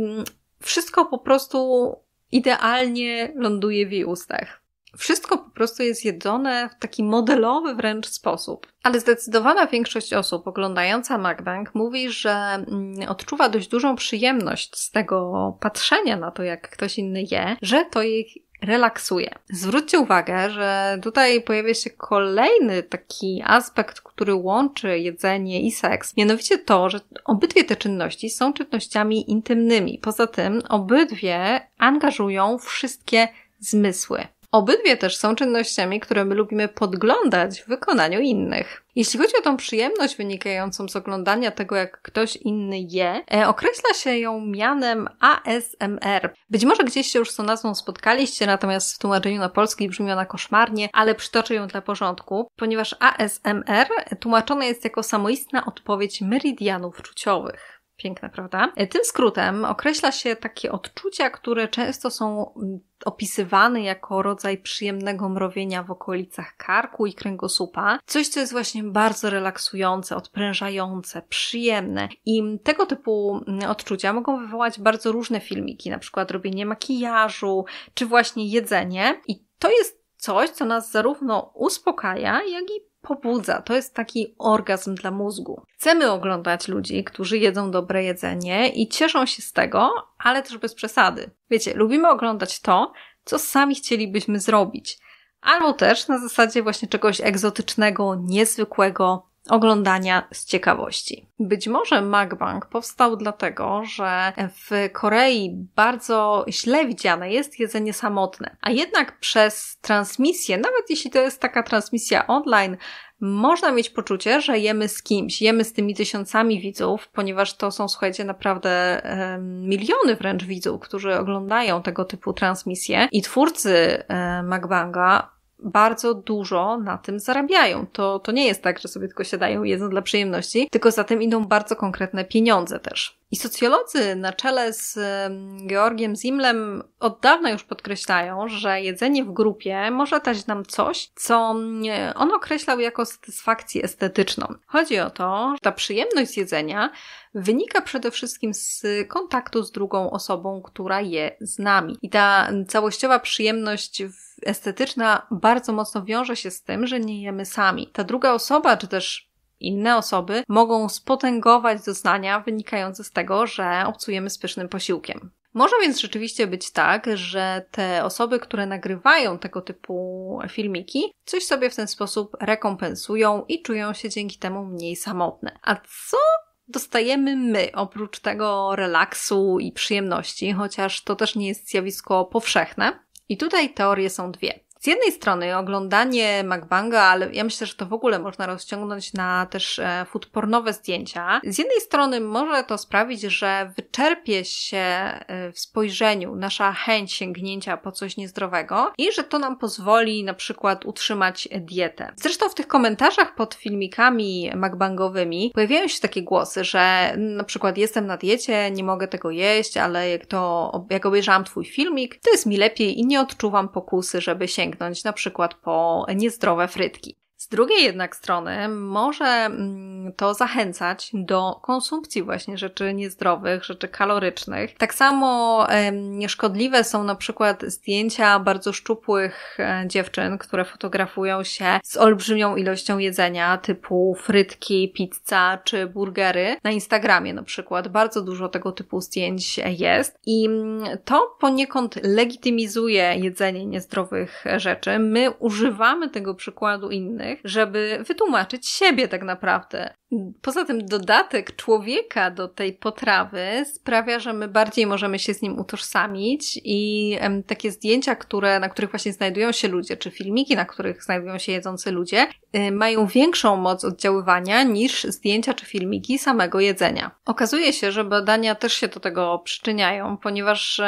wszystko po prostu idealnie ląduje w jej ustach. Wszystko po prostu jest jedzone w taki modelowy wręcz sposób. Ale zdecydowana większość osób oglądająca MacBang mówi, że mm, odczuwa dość dużą przyjemność z tego patrzenia na to, jak ktoś inny je, że to ich relaksuje. Zwróćcie uwagę, że tutaj pojawia się kolejny taki aspekt, który łączy jedzenie i seks. Mianowicie to, że obydwie te czynności są czynnościami intymnymi. Poza tym obydwie angażują wszystkie zmysły. Obydwie też są czynnościami, które my lubimy podglądać w wykonaniu innych. Jeśli chodzi o tą przyjemność wynikającą z oglądania tego, jak ktoś inny je, e, określa się ją mianem ASMR. Być może gdzieś się już z tą nazwą spotkaliście, natomiast w tłumaczeniu na polski brzmi ona koszmarnie, ale przytoczę ją dla porządku, ponieważ ASMR tłumaczone jest jako samoistna odpowiedź meridianów czuciowych. Piękne, prawda? E, tym skrótem określa się takie odczucia, które często są opisywany jako rodzaj przyjemnego mrowienia w okolicach karku i kręgosłupa. Coś, co jest właśnie bardzo relaksujące, odprężające, przyjemne. I tego typu mm, odczucia mogą wywołać bardzo różne filmiki, na przykład robienie makijażu, czy właśnie jedzenie. I to jest coś, co nas zarówno uspokaja, jak i pobudza. To jest taki orgazm dla mózgu. Chcemy oglądać ludzi, którzy jedzą dobre jedzenie i cieszą się z tego, ale też bez przesady. Wiecie, lubimy oglądać to, co sami chcielibyśmy zrobić. Albo też na zasadzie właśnie czegoś egzotycznego, niezwykłego, oglądania z ciekawości. Być może MacBank powstał dlatego, że w Korei bardzo źle widziane jest jedzenie samotne, a jednak przez transmisję, nawet jeśli to jest taka transmisja online, można mieć poczucie, że jemy z kimś, jemy z tymi tysiącami widzów, ponieważ to są, słuchajcie, naprawdę miliony wręcz widzów, którzy oglądają tego typu transmisje i twórcy e, MacBanga bardzo dużo na tym zarabiają. To, to nie jest tak, że sobie tylko siadają i jedzą dla przyjemności, tylko za tym idą bardzo konkretne pieniądze też. I socjolodzy na czele z Georgiem Zimlem od dawna już podkreślają, że jedzenie w grupie może dać nam coś, co mm, on określał jako satysfakcję estetyczną. Chodzi o to, że ta przyjemność z jedzenia wynika przede wszystkim z kontaktu z drugą osobą, która je z nami. I ta całościowa przyjemność estetyczna bardzo mocno wiąże się z tym, że nie jemy sami. Ta druga osoba, czy też inne osoby mogą spotęgować doznania wynikające z tego, że obcujemy z pysznym posiłkiem. Może więc rzeczywiście być tak, że te osoby, które nagrywają tego typu filmiki, coś sobie w ten sposób rekompensują i czują się dzięki temu mniej samotne. A co dostajemy my, oprócz tego relaksu i przyjemności, chociaż to też nie jest zjawisko powszechne. I tutaj teorie są dwie z jednej strony oglądanie McBanga, ale ja myślę, że to w ogóle można rozciągnąć na też e, foodpornowe zdjęcia. Z jednej strony może to sprawić, że wyczerpie się e, w spojrzeniu nasza chęć sięgnięcia po coś niezdrowego i że to nam pozwoli na przykład utrzymać dietę. Zresztą w tych komentarzach pod filmikami McBangowymi pojawiają się takie głosy, że na przykład jestem na diecie, nie mogę tego jeść, ale jak to, jak obejrzałam Twój filmik, to jest mi lepiej i nie odczuwam pokusy, żeby sięgnąć sięgnąć na przykład po niezdrowe frytki. Z drugiej jednak strony może mm, to zachęcać do konsumpcji właśnie rzeczy niezdrowych, rzeczy kalorycznych. Tak samo nieszkodliwe są na przykład zdjęcia bardzo szczupłych e, dziewczyn, które fotografują się z olbrzymią ilością jedzenia typu frytki, pizza czy burgery na Instagramie na przykład. Bardzo dużo tego typu zdjęć jest i mm, to poniekąd legitymizuje jedzenie niezdrowych rzeczy. My używamy tego przykładu innych, żeby wytłumaczyć siebie tak naprawdę. Poza tym dodatek człowieka do tej potrawy sprawia, że my bardziej możemy się z nim utożsamić i takie zdjęcia, które, na których właśnie znajdują się ludzie, czy filmiki, na których znajdują się jedzący ludzie, y, mają większą moc oddziaływania niż zdjęcia czy filmiki samego jedzenia. Okazuje się, że badania też się do tego przyczyniają, ponieważ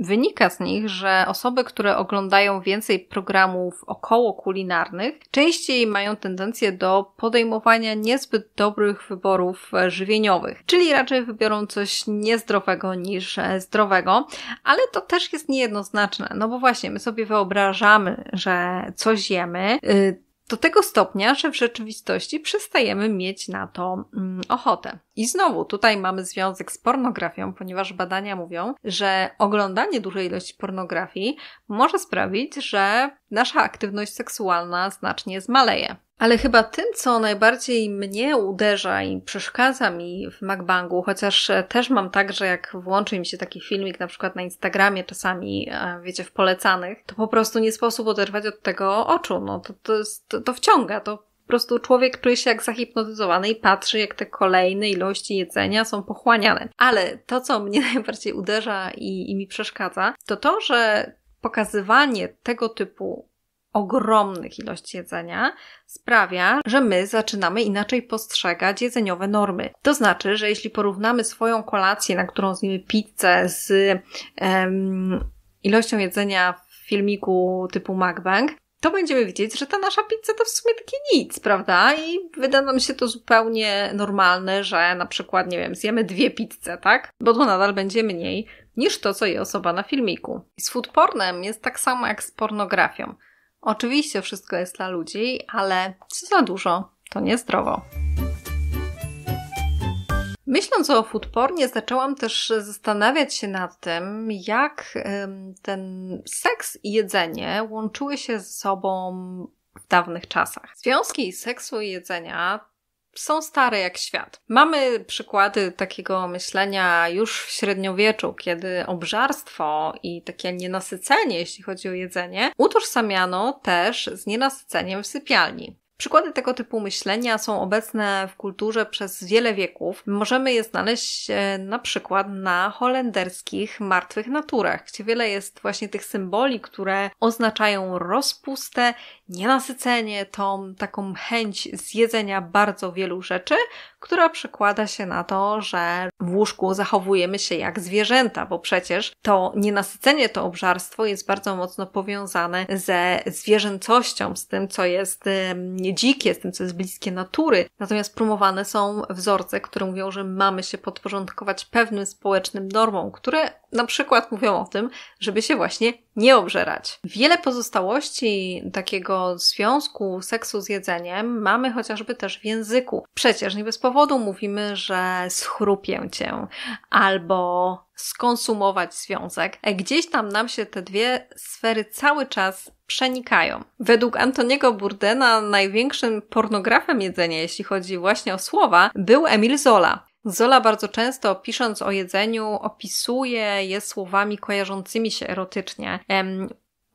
Wynika z nich, że osoby, które oglądają więcej programów około kulinarnych, częściej mają tendencję do podejmowania niezbyt dobrych wyborów e, żywieniowych, czyli raczej wybiorą coś niezdrowego niż e, zdrowego, ale to też jest niejednoznaczne, no bo właśnie my sobie wyobrażamy, że coś jemy, yy, do tego stopnia, że w rzeczywistości przestajemy mieć na to mm, ochotę. I znowu tutaj mamy związek z pornografią, ponieważ badania mówią, że oglądanie dużej ilości pornografii może sprawić, że nasza aktywność seksualna znacznie zmaleje. Ale chyba tym, co najbardziej mnie uderza i przeszkadza mi w MacBangu, chociaż e, też mam tak, że jak włączy mi się taki filmik na przykład na Instagramie czasami, e, wiecie, w polecanych, to po prostu nie sposób oderwać od tego oczu. No to, to, jest, to, to wciąga, to po prostu człowiek czuje się jak zahipnotyzowany i patrzy, jak te kolejne ilości jedzenia są pochłaniane. Ale to, co mnie najbardziej uderza i, i mi przeszkadza, to to, że pokazywanie tego typu ogromnych ilości jedzenia sprawia, że my zaczynamy inaczej postrzegać jedzeniowe normy. To znaczy, że jeśli porównamy swoją kolację, na którą zjemy pizzę z ilością jedzenia w filmiku typu mukbang, to będziemy widzieć, że ta nasza pizza to w sumie takie nic, prawda? I wyda nam się to zupełnie normalne, że na przykład, nie wiem, zjemy dwie pizze, tak? Bo to nadal będzie mniej niż to, co je osoba na filmiku. Z foodpornem jest tak samo jak z pornografią. Oczywiście wszystko jest dla ludzi, ale co za dużo, to niezdrowo. Myśląc o foodpornie, zaczęłam też zastanawiać się nad tym, jak ten seks i jedzenie łączyły się ze sobą w dawnych czasach. Związki seksu i jedzenia są stare jak świat. Mamy przykłady takiego myślenia już w średniowieczu, kiedy obżarstwo i takie nienasycenie, jeśli chodzi o jedzenie, utożsamiano też z nienasyceniem w sypialni. Przykłady tego typu myślenia są obecne w kulturze przez wiele wieków. Możemy je znaleźć e, na przykład na holenderskich martwych naturach, gdzie wiele jest właśnie tych symboli, które oznaczają rozpustę, nienasycenie, tą taką chęć zjedzenia bardzo wielu rzeczy, która przekłada się na to, że w łóżku zachowujemy się jak zwierzęta, bo przecież to nienasycenie, to obżarstwo jest bardzo mocno powiązane ze zwierzęcością, z tym, co jest dzikie, z tym, co jest bliskie natury. Natomiast promowane są wzorce, które mówią, że mamy się podporządkować pewnym społecznym normom, które na przykład mówią o tym, żeby się właśnie nie obżerać. Wiele pozostałości takiego związku seksu z jedzeniem mamy chociażby też w języku. Przecież nie bez powodu mówimy, że schrupię cię albo skonsumować związek. E, gdzieś tam nam się te dwie sfery cały czas przenikają. Według Antoniego Burdena największym pornografem jedzenia, jeśli chodzi właśnie o słowa, był Emil Zola. Zola bardzo często pisząc o jedzeniu opisuje je słowami kojarzącymi się erotycznie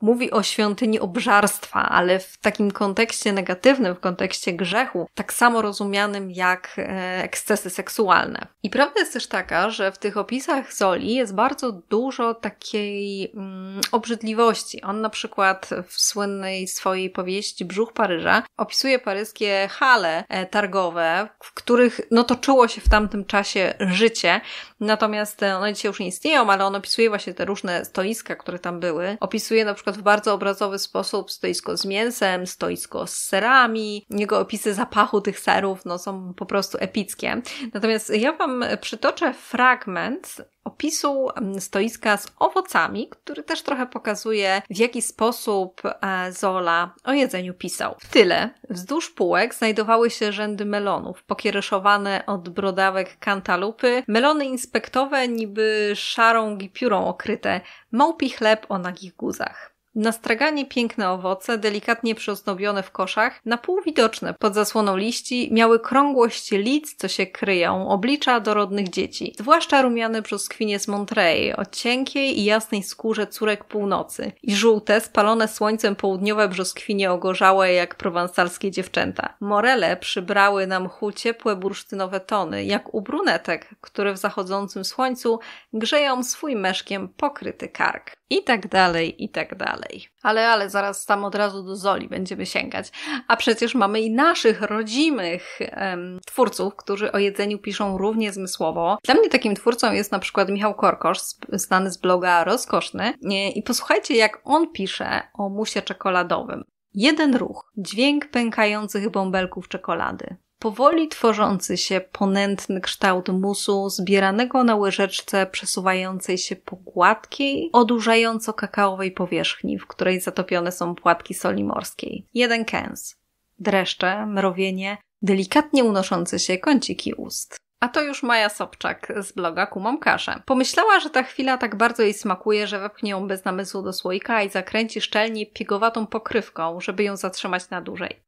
mówi o świątyni obżarstwa, ale w takim kontekście negatywnym, w kontekście grzechu, tak samo rozumianym jak e, ekscesy seksualne. I prawda jest też taka, że w tych opisach Zoli jest bardzo dużo takiej mm, obrzydliwości. On na przykład w słynnej swojej powieści Brzuch Paryża opisuje paryskie hale e, targowe, w których no toczyło się w tamtym czasie życie, Natomiast e, one dzisiaj już nie istnieją, ale on opisuje właśnie te różne stoiska, które tam były. Opisuje na przykład w bardzo obrazowy sposób stoisko z mięsem, stoisko z serami. Jego opisy zapachu tych serów no, są po prostu epickie. Natomiast ja Wam przytoczę fragment opisu stoiska z owocami, który też trochę pokazuje, w jaki sposób e, Zola o jedzeniu pisał. W tyle wzdłuż półek znajdowały się rzędy melonów, pokiereszowane od brodawek kantalupy, melony inspektowe niby szarą gipiurą okryte, małpi chleb o nagich guzach. Nastraganie piękne owoce, delikatnie przyozdobione w koszach, na pół widoczne pod zasłoną liści, miały krągłość lic, co się kryją, oblicza dorodnych dzieci, zwłaszcza rumiane brzoskwinie z Montrey, o cienkiej i jasnej skórze córek północy i żółte, spalone słońcem południowe brzoskwinie ogorzałe jak prowansalskie dziewczęta. Morele przybrały na mchu ciepłe bursztynowe tony, jak u brunetek, które w zachodzącym słońcu grzeją swój meszkiem pokryty kark i tak dalej, i tak dalej. Ale, ale zaraz tam od razu do Zoli będziemy sięgać. A przecież mamy i naszych rodzimych em, twórców, którzy o jedzeniu piszą równie zmysłowo. Dla mnie takim twórcą jest na przykład Michał Korkosz, znany z bloga Rozkoszny. I posłuchajcie, jak on pisze o musie czekoladowym. Jeden ruch, dźwięk pękających bąbelków czekolady powoli tworzący się ponętny kształt musu zbieranego na łyżeczce przesuwającej się po gładkiej, odurzająco kakaowej powierzchni, w której zatopione są płatki soli morskiej. Jeden kęs. Dreszcze, mrowienie, delikatnie unoszące się kąciki ust. A to już Maja Sobczak z bloga Kumam Kaszę. Pomyślała, że ta chwila tak bardzo jej smakuje, że wepchnie ją bez namysłu do słoika i zakręci szczelnie piegowatą pokrywką, żeby ją zatrzymać na dłużej.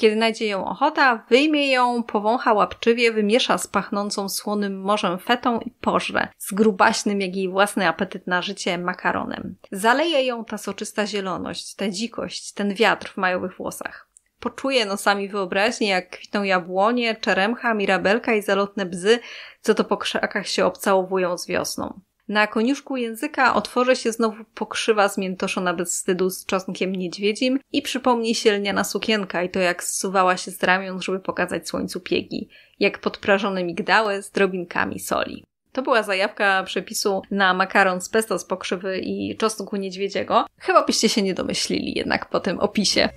Kiedy znajdzie ją ochota, wyjmie ją, powącha łapczywie, wymiesza z pachnącą słonym morzem fetą i pożre, z grubaśnym jak jej własny apetyt na życie makaronem. Zaleje ją ta soczysta zieloność, ta dzikość, ten wiatr w majowych włosach. Poczuje nosami wyobraźni, jak kwitną jabłonie, czeremcha, mirabelka i zalotne bzy, co to po krzakach się obcałowują z wiosną. Na koniuszku języka otworzy się znowu pokrzywa zmiętoszona bez wstydu z czosnkiem niedźwiedzim i przypomni się lniana sukienka i to jak zsuwała się z ramion, żeby pokazać słońcu piegi, jak podprażone migdały z drobinkami soli. To była zajawka przepisu na makaron z pesto z pokrzywy i czosnku niedźwiedziego. Chyba byście się nie domyślili jednak po tym opisie.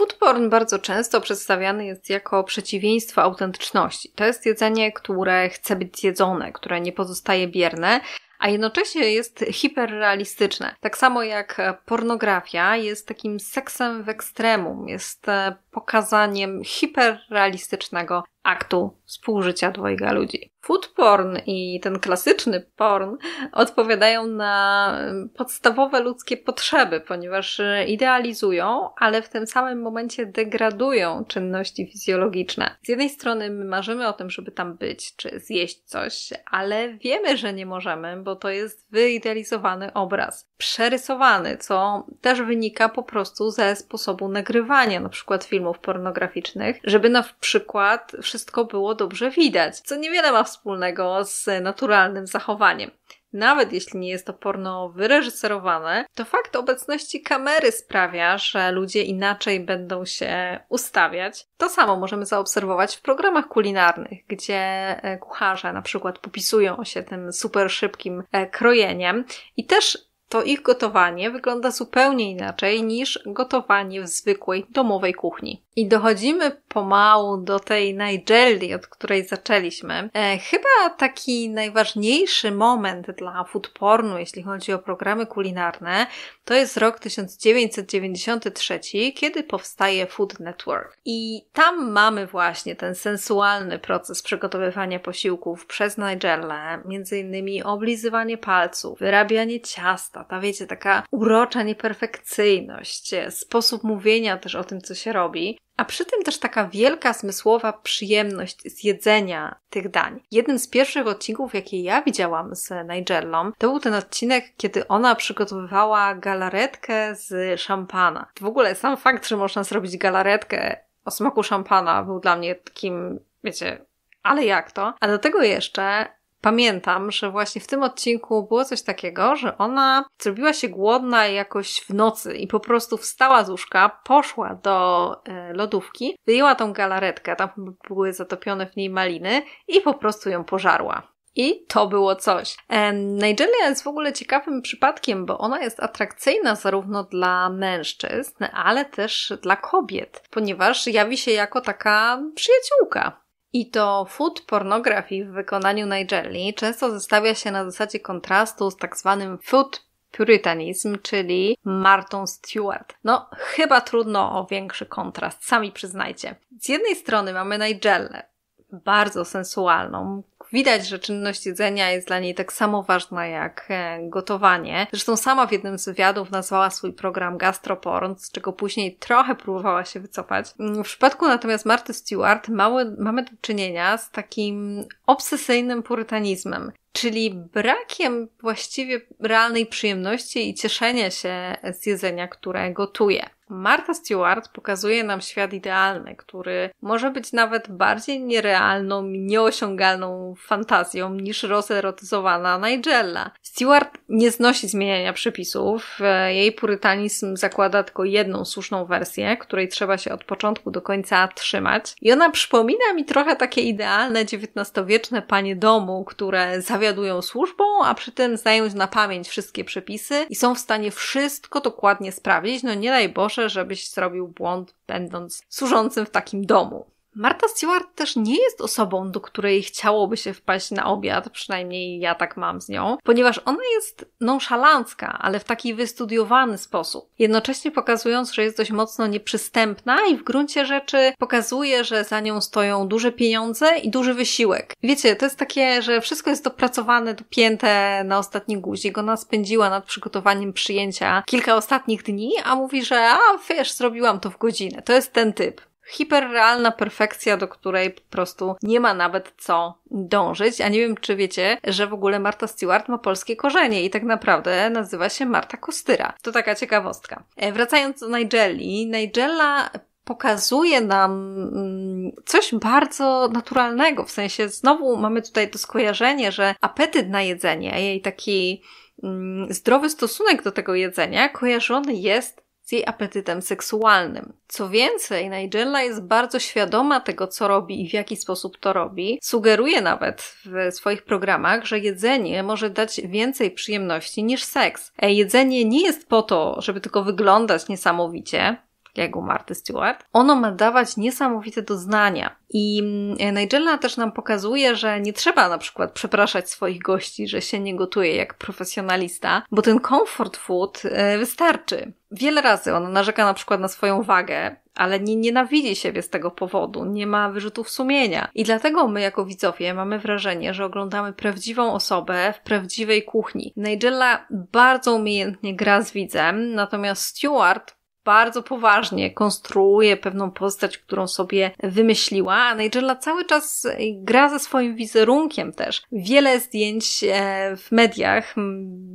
Food porn bardzo często przedstawiany jest jako przeciwieństwo autentyczności. To jest jedzenie, które chce być jedzone, które nie pozostaje bierne, a jednocześnie jest hiperrealistyczne. Tak samo jak pornografia jest takim seksem w ekstremum, jest e, pokazaniem hiperrealistycznego aktu współżycia dwojga ludzi. Food porn i ten klasyczny porn odpowiadają na podstawowe ludzkie potrzeby, ponieważ e, idealizują, ale w tym samym momencie degradują czynności fizjologiczne. Z jednej strony my marzymy o tym, żeby tam być czy zjeść coś, ale wiemy, że nie możemy, bo to jest wyidealizowany obraz, przerysowany, co też wynika po prostu ze sposobu nagrywania, na przykład film filmów pornograficznych, żeby na przykład wszystko było dobrze widać, co niewiele ma wspólnego z naturalnym zachowaniem. Nawet jeśli nie jest to porno wyreżyserowane, to fakt obecności kamery sprawia, że ludzie inaczej będą się ustawiać. To samo możemy zaobserwować w programach kulinarnych, gdzie e, kucharze na przykład popisują się tym super szybkim e, krojeniem i też to ich gotowanie wygląda zupełnie inaczej niż gotowanie w zwykłej domowej kuchni. I dochodzimy pomału do tej Nigerii, od której zaczęliśmy. E, chyba taki najważniejszy moment dla foodpornu, jeśli chodzi o programy kulinarne, to jest rok 1993, kiedy powstaje Food Network. I tam mamy właśnie ten sensualny proces przygotowywania posiłków przez Nigellę, między innymi oblizywanie palców, wyrabianie ciasta, ta wiecie, taka urocza nieperfekcyjność, sposób mówienia też o tym, co się robi a przy tym też taka wielka zmysłowa przyjemność z jedzenia tych dań. Jeden z pierwszych odcinków, jakie ja widziałam z Nigellą, to był ten odcinek, kiedy ona przygotowywała galaretkę z szampana. W ogóle sam fakt, że można zrobić galaretkę o smaku szampana był dla mnie takim, wiecie, ale jak to? A do tego jeszcze pamiętam, że właśnie w tym odcinku było coś takiego, że ona zrobiła się głodna jakoś w nocy i po prostu wstała z łóżka, poszła do e, lodówki, wyjęła tą galaretkę, tam były zatopione w niej maliny i po prostu ją pożarła. I to było coś. E, Nigelia jest w ogóle ciekawym przypadkiem, bo ona jest atrakcyjna zarówno dla mężczyzn, ale też dla kobiet, ponieważ jawi się jako taka przyjaciółka. I to food pornografii w wykonaniu Nigelli często zestawia się na zasadzie kontrastu z tak zwanym food puritanism, czyli Martą Stewart. No, chyba trudno o większy kontrast, sami przyznajcie. Z jednej strony mamy Nigellę, bardzo sensualną, Widać, że czynność jedzenia jest dla niej tak samo ważna jak e, gotowanie. Zresztą sama w jednym z wywiadów nazwała swój program gastroporn, z czego później trochę próbowała się wycofać. Mm, w przypadku natomiast Marty Stewart mały, mamy do czynienia z takim obsesyjnym purytanizmem czyli brakiem właściwie realnej przyjemności i cieszenia się z jedzenia, które gotuje. Martha Stewart pokazuje nam świat idealny, który może być nawet bardziej nierealną, nieosiągalną fantazją niż rozerotyzowana Nigella. Stewart nie znosi zmieniania przepisów, e, jej purytanizm zakłada tylko jedną słuszną wersję, której trzeba się od początku do końca trzymać. I ona przypomina mi trochę takie idealne XIX-wieczne panie domu, które zawiadują służbą, a przy tym znają na pamięć wszystkie przepisy i są w stanie wszystko dokładnie sprawdzić, no nie daj Boże, proszę, żebyś zrobił błąd, będąc służącym w takim domu. Marta Stewart też nie jest osobą, do której chciałoby się wpaść na obiad, przynajmniej ja tak mam z nią, ponieważ ona jest nonszalancka, ale w taki wystudiowany sposób. Jednocześnie pokazując, że jest dość mocno nieprzystępna i w gruncie rzeczy pokazuje, że za nią stoją duże pieniądze i duży wysiłek. Wiecie, to jest takie, że wszystko jest dopracowane, dopięte na ostatni guzik. Ona spędziła nad przygotowaniem przyjęcia kilka ostatnich dni, a mówi, że a wiesz, zrobiłam to w godzinę. To jest ten typ hiperrealna perfekcja, do której po prostu nie ma nawet co dążyć. A nie wiem, czy wiecie, że w ogóle Marta Stewart ma polskie korzenie i tak naprawdę nazywa się Marta Kostyra. To taka ciekawostka. E, wracając do Nigeli, Nigella pokazuje nam mm, coś bardzo naturalnego, w sensie znowu mamy tutaj to skojarzenie, że apetyt na jedzenie, jej taki mm, zdrowy stosunek do tego jedzenia kojarzony jest jej apetytem seksualnym. Co więcej, Nigella jest bardzo świadoma tego, co robi i w jaki sposób to robi. Sugeruje nawet w swoich programach, że jedzenie może dać więcej przyjemności niż seks. E, jedzenie nie jest po to, żeby tylko wyglądać niesamowicie, takiego Marty Stewart. Ono ma dawać niesamowite doznania. I e, Nigella też nam pokazuje, że nie trzeba na przykład przepraszać swoich gości, że się nie gotuje jak profesjonalista, bo ten comfort food e, wystarczy. Wiele razy ona narzeka na przykład na swoją wagę, ale nie nienawidzi siebie z tego powodu, nie ma wyrzutów sumienia. I dlatego my, jako widzowie, mamy wrażenie, że oglądamy prawdziwą osobę w prawdziwej kuchni. Nigella bardzo umiejętnie gra z widzem, natomiast Stewart bardzo poważnie konstruuje pewną postać, którą sobie wymyśliła, a Nigella cały czas gra ze swoim wizerunkiem też. Wiele zdjęć e, w mediach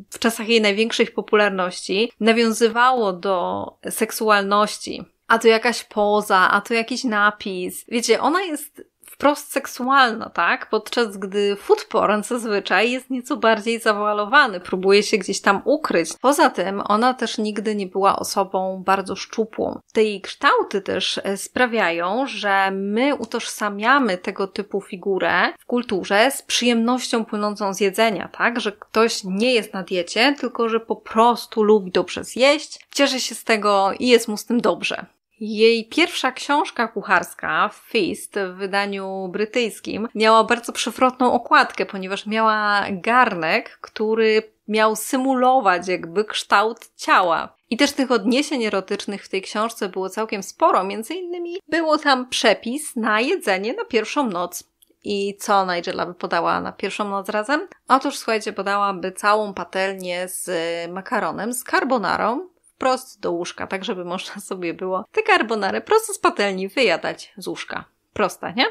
w czasach jej największej popularności nawiązywało do seksualności, a to jakaś poza, a to jakiś napis. Wiecie, ona jest wprost seksualna, tak? Podczas gdy food porn zazwyczaj jest nieco bardziej zawalowany, próbuje się gdzieś tam ukryć. Poza tym ona też nigdy nie była osobą bardzo szczupłą. Te jej kształty też e, sprawiają, że my utożsamiamy tego typu figurę w kulturze z przyjemnością płynącą z jedzenia, tak? Że ktoś nie jest na diecie, tylko że po prostu lubi dobrze zjeść, cieszy się z tego i jest mu z tym dobrze. Jej pierwsza książka kucharska, Feast, w wydaniu brytyjskim, miała bardzo przewrotną okładkę, ponieważ miała garnek, który miał symulować jakby kształt ciała. I też tych odniesień erotycznych w tej książce było całkiem sporo, między innymi było tam przepis na jedzenie na pierwszą noc. I co Nigella by podała na pierwszą noc razem? Otóż słuchajcie, podałaby całą patelnię z makaronem, z carbonarą, wprost do łóżka, tak żeby można sobie było Te carbonare prosto z patelni wyjadać z łóżka. Prosta, nie?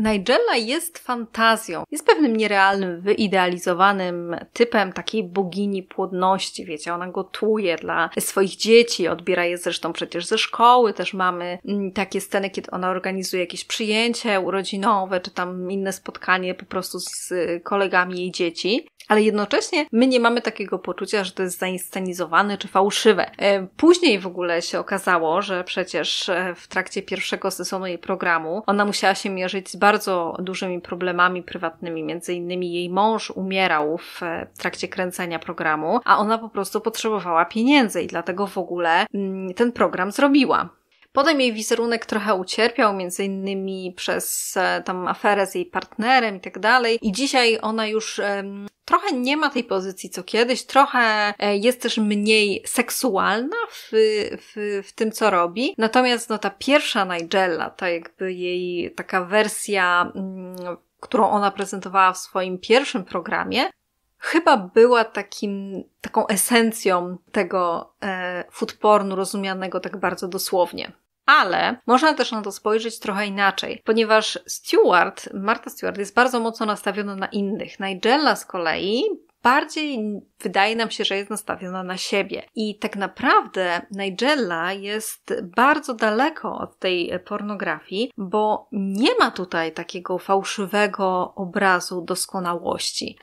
Nigella jest fantazją. Jest pewnym nierealnym, wyidealizowanym typem takiej bogini płodności. Wiecie, ona gotuje dla swoich dzieci, odbiera je zresztą przecież ze szkoły. Też mamy mm, takie sceny, kiedy ona organizuje jakieś przyjęcie urodzinowe, czy tam inne spotkanie po prostu z kolegami jej dzieci. Ale jednocześnie my nie mamy takiego poczucia, że to jest zainscenizowane czy fałszywe. E, później w ogóle się okazało, że przecież e, w trakcie pierwszego sezonu jej programu ona musiała się mierzyć z bardzo bardzo dużymi problemami prywatnymi. Między innymi jej mąż umierał w e, trakcie kręcenia programu, a ona po prostu potrzebowała pieniędzy i dlatego w ogóle mm, ten program zrobiła. Potem jej wizerunek trochę ucierpiał, między innymi przez e, tam aferę z jej partnerem i tak dalej. I dzisiaj ona już trochę nie ma tej pozycji co kiedyś, trochę e, jest też mniej seksualna w, w, w tym, co robi. Natomiast no, ta pierwsza Nigella, ta jakby jej taka wersja. Mm, którą ona prezentowała w swoim pierwszym programie, chyba była takim, taką esencją tego e, foodpornu rozumianego tak bardzo dosłownie. Ale można też na to spojrzeć trochę inaczej, ponieważ Stewart, Marta Stewart jest bardzo mocno nastawiona na innych. Nigella z kolei bardziej wydaje nam się, że jest nastawiona na siebie. I tak naprawdę Nigella jest bardzo daleko od tej pornografii, bo nie ma tutaj takiego fałszywego obrazu doskonałości.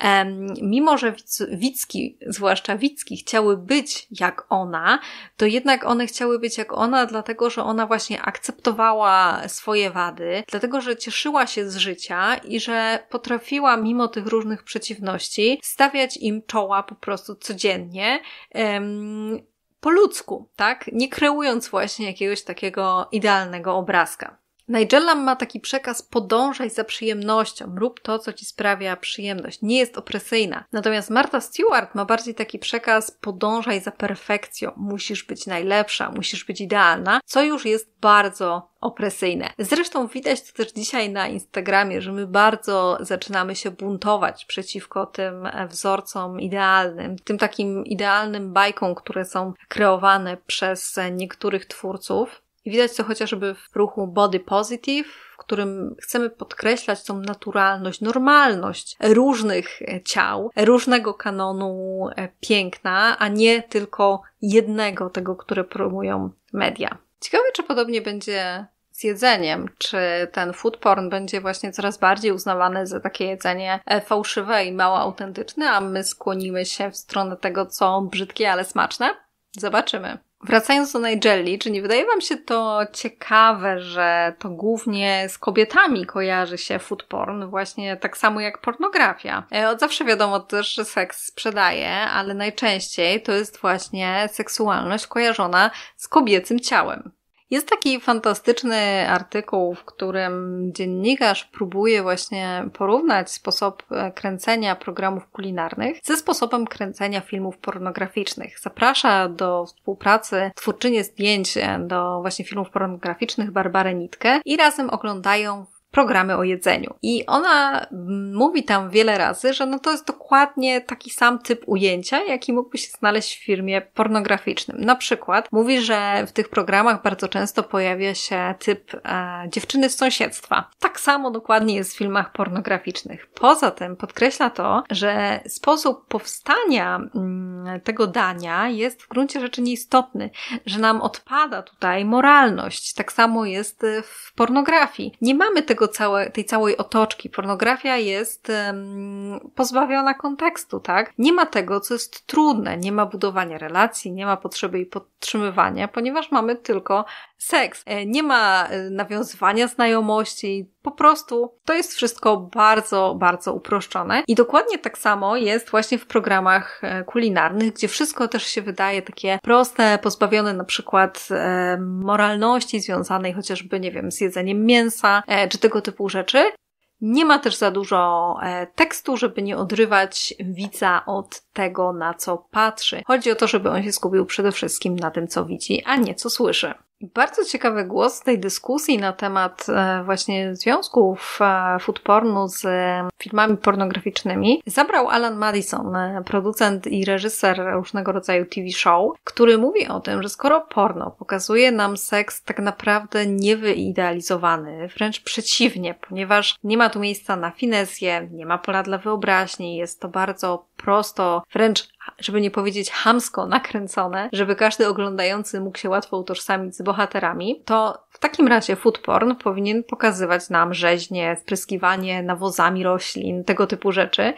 mimo, że Wicki, zwłaszcza Wicki, chciały być jak ona, to jednak one chciały być jak ona, dlatego że ona właśnie akceptowała swoje wady, dlatego że cieszyła się z życia i że potrafiła mimo tych różnych przeciwności stawiać stawiać im czoła po prostu codziennie. Um, po ludzku, tak? Nie kreując właśnie jakiegoś takiego idealnego obrazka. Nigella ma taki przekaz: podążaj za przyjemnością, rób to, co ci sprawia przyjemność. Nie jest opresyjna. Natomiast Martha Stewart ma bardziej taki przekaz: podążaj za perfekcją, musisz być najlepsza, musisz być idealna, co już jest bardzo opresyjne. Zresztą widać to też dzisiaj na Instagramie, że my bardzo zaczynamy się buntować przeciwko tym wzorcom idealnym, tym takim idealnym bajkom, które są kreowane przez niektórych twórców. I widać to chociażby w ruchu Body Positive, w którym chcemy podkreślać tą naturalność, normalność różnych e, ciał, różnego kanonu e, piękna, a nie tylko jednego, tego, które promują media. Ciekawe, czy podobnie będzie z jedzeniem, czy ten food porn będzie właśnie coraz bardziej uznawany za takie jedzenie e, fałszywe i mało autentyczne, a my skłonimy się w stronę tego, co brzydkie, ale smaczne? Zobaczymy. Wracając do Nigelli, czy nie wydaje Wam się to ciekawe, że to głównie z kobietami kojarzy się food porn, właśnie tak samo jak pornografia? E, od zawsze wiadomo też, że seks sprzedaje, ale najczęściej to jest właśnie seksualność kojarzona z kobiecym ciałem. Jest taki fantastyczny artykuł, w którym dziennikarz próbuje właśnie porównać sposób e, kręcenia programów kulinarnych ze sposobem kręcenia filmów pornograficznych. Zaprasza do współpracy twórczynię zdjęć e, do właśnie filmów pornograficznych Barbarę Nitkę i razem oglądają programy o jedzeniu. I ona mówi tam wiele razy, że no to jest dokładnie taki sam typ ujęcia, jaki mógłby się znaleźć w firmie pornograficznym. Na przykład mówi, że w tych programach bardzo często pojawia się typ e, dziewczyny z sąsiedztwa. Tak samo dokładnie jest w filmach pornograficznych. Poza tym podkreśla to, że sposób powstania mm, E, tego dania jest w gruncie rzeczy nieistotny, że nam odpada tutaj moralność. Tak samo jest e, w pornografii. Nie mamy tego całe, tej całej otoczki. Pornografia jest um, pozbawiona kontekstu, tak? Nie ma tego, co jest trudne. Nie ma budowania relacji, nie ma potrzeby jej podtrzymywania, ponieważ mamy tylko seks. E, nie ma nawiązywania znajomości, po prostu to jest wszystko bardzo, bardzo uproszczone. I dokładnie tak samo jest właśnie w programach e, kulinarnych, gdzie wszystko też się wydaje takie proste, pozbawione na przykład e, moralności związanej chociażby, nie wiem, z jedzeniem mięsa e, czy tego typu rzeczy. Nie ma też za dużo e, tekstu, żeby nie odrywać widza od tego, na co patrzy. Chodzi o to, żeby on się skupił przede wszystkim na tym, co widzi, a nie co słyszy. Bardzo ciekawy głos tej dyskusji na temat e, właśnie związków e, foodpornu z filmami pornograficznymi zabrał Alan Madison, e, producent i reżyser różnego rodzaju TV show, który mówi o tym, że skoro porno pokazuje nam seks tak naprawdę niewyidealizowany, wręcz przeciwnie, ponieważ nie ma tu miejsca na finezję, nie ma pola dla wyobraźni, jest to bardzo prosto, wręcz żeby nie powiedzieć hamsko nakręcone, żeby każdy oglądający mógł się łatwo utożsamić z bohaterami, to w takim razie food porn powinien pokazywać nam rzeźnie, spryskiwanie nawozami roślin, tego typu rzeczy.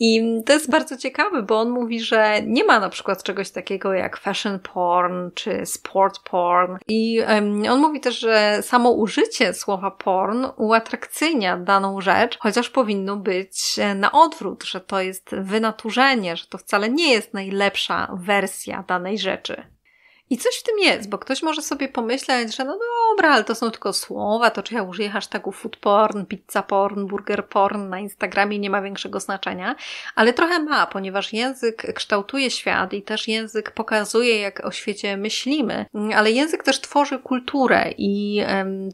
I to jest bardzo ciekawe, bo on mówi, że nie ma na przykład czegoś takiego jak fashion porn czy sport porn. I um, on mówi też, że samo użycie słowa porn uatrakcyjnia daną rzecz, chociaż powinno być e, na odwrót, że to jest wynaturzenie, że to wcale nie nie jest najlepsza wersja danej rzeczy. I coś w tym jest, bo ktoś może sobie pomyśleć, że no dobra, ale to są tylko słowa, to czy ja użyję hashtagu food porn, pizza porn, burger porn na Instagramie nie ma większego znaczenia, ale trochę ma, ponieważ język kształtuje świat i też język pokazuje, jak o świecie myślimy, ale język też tworzy kulturę i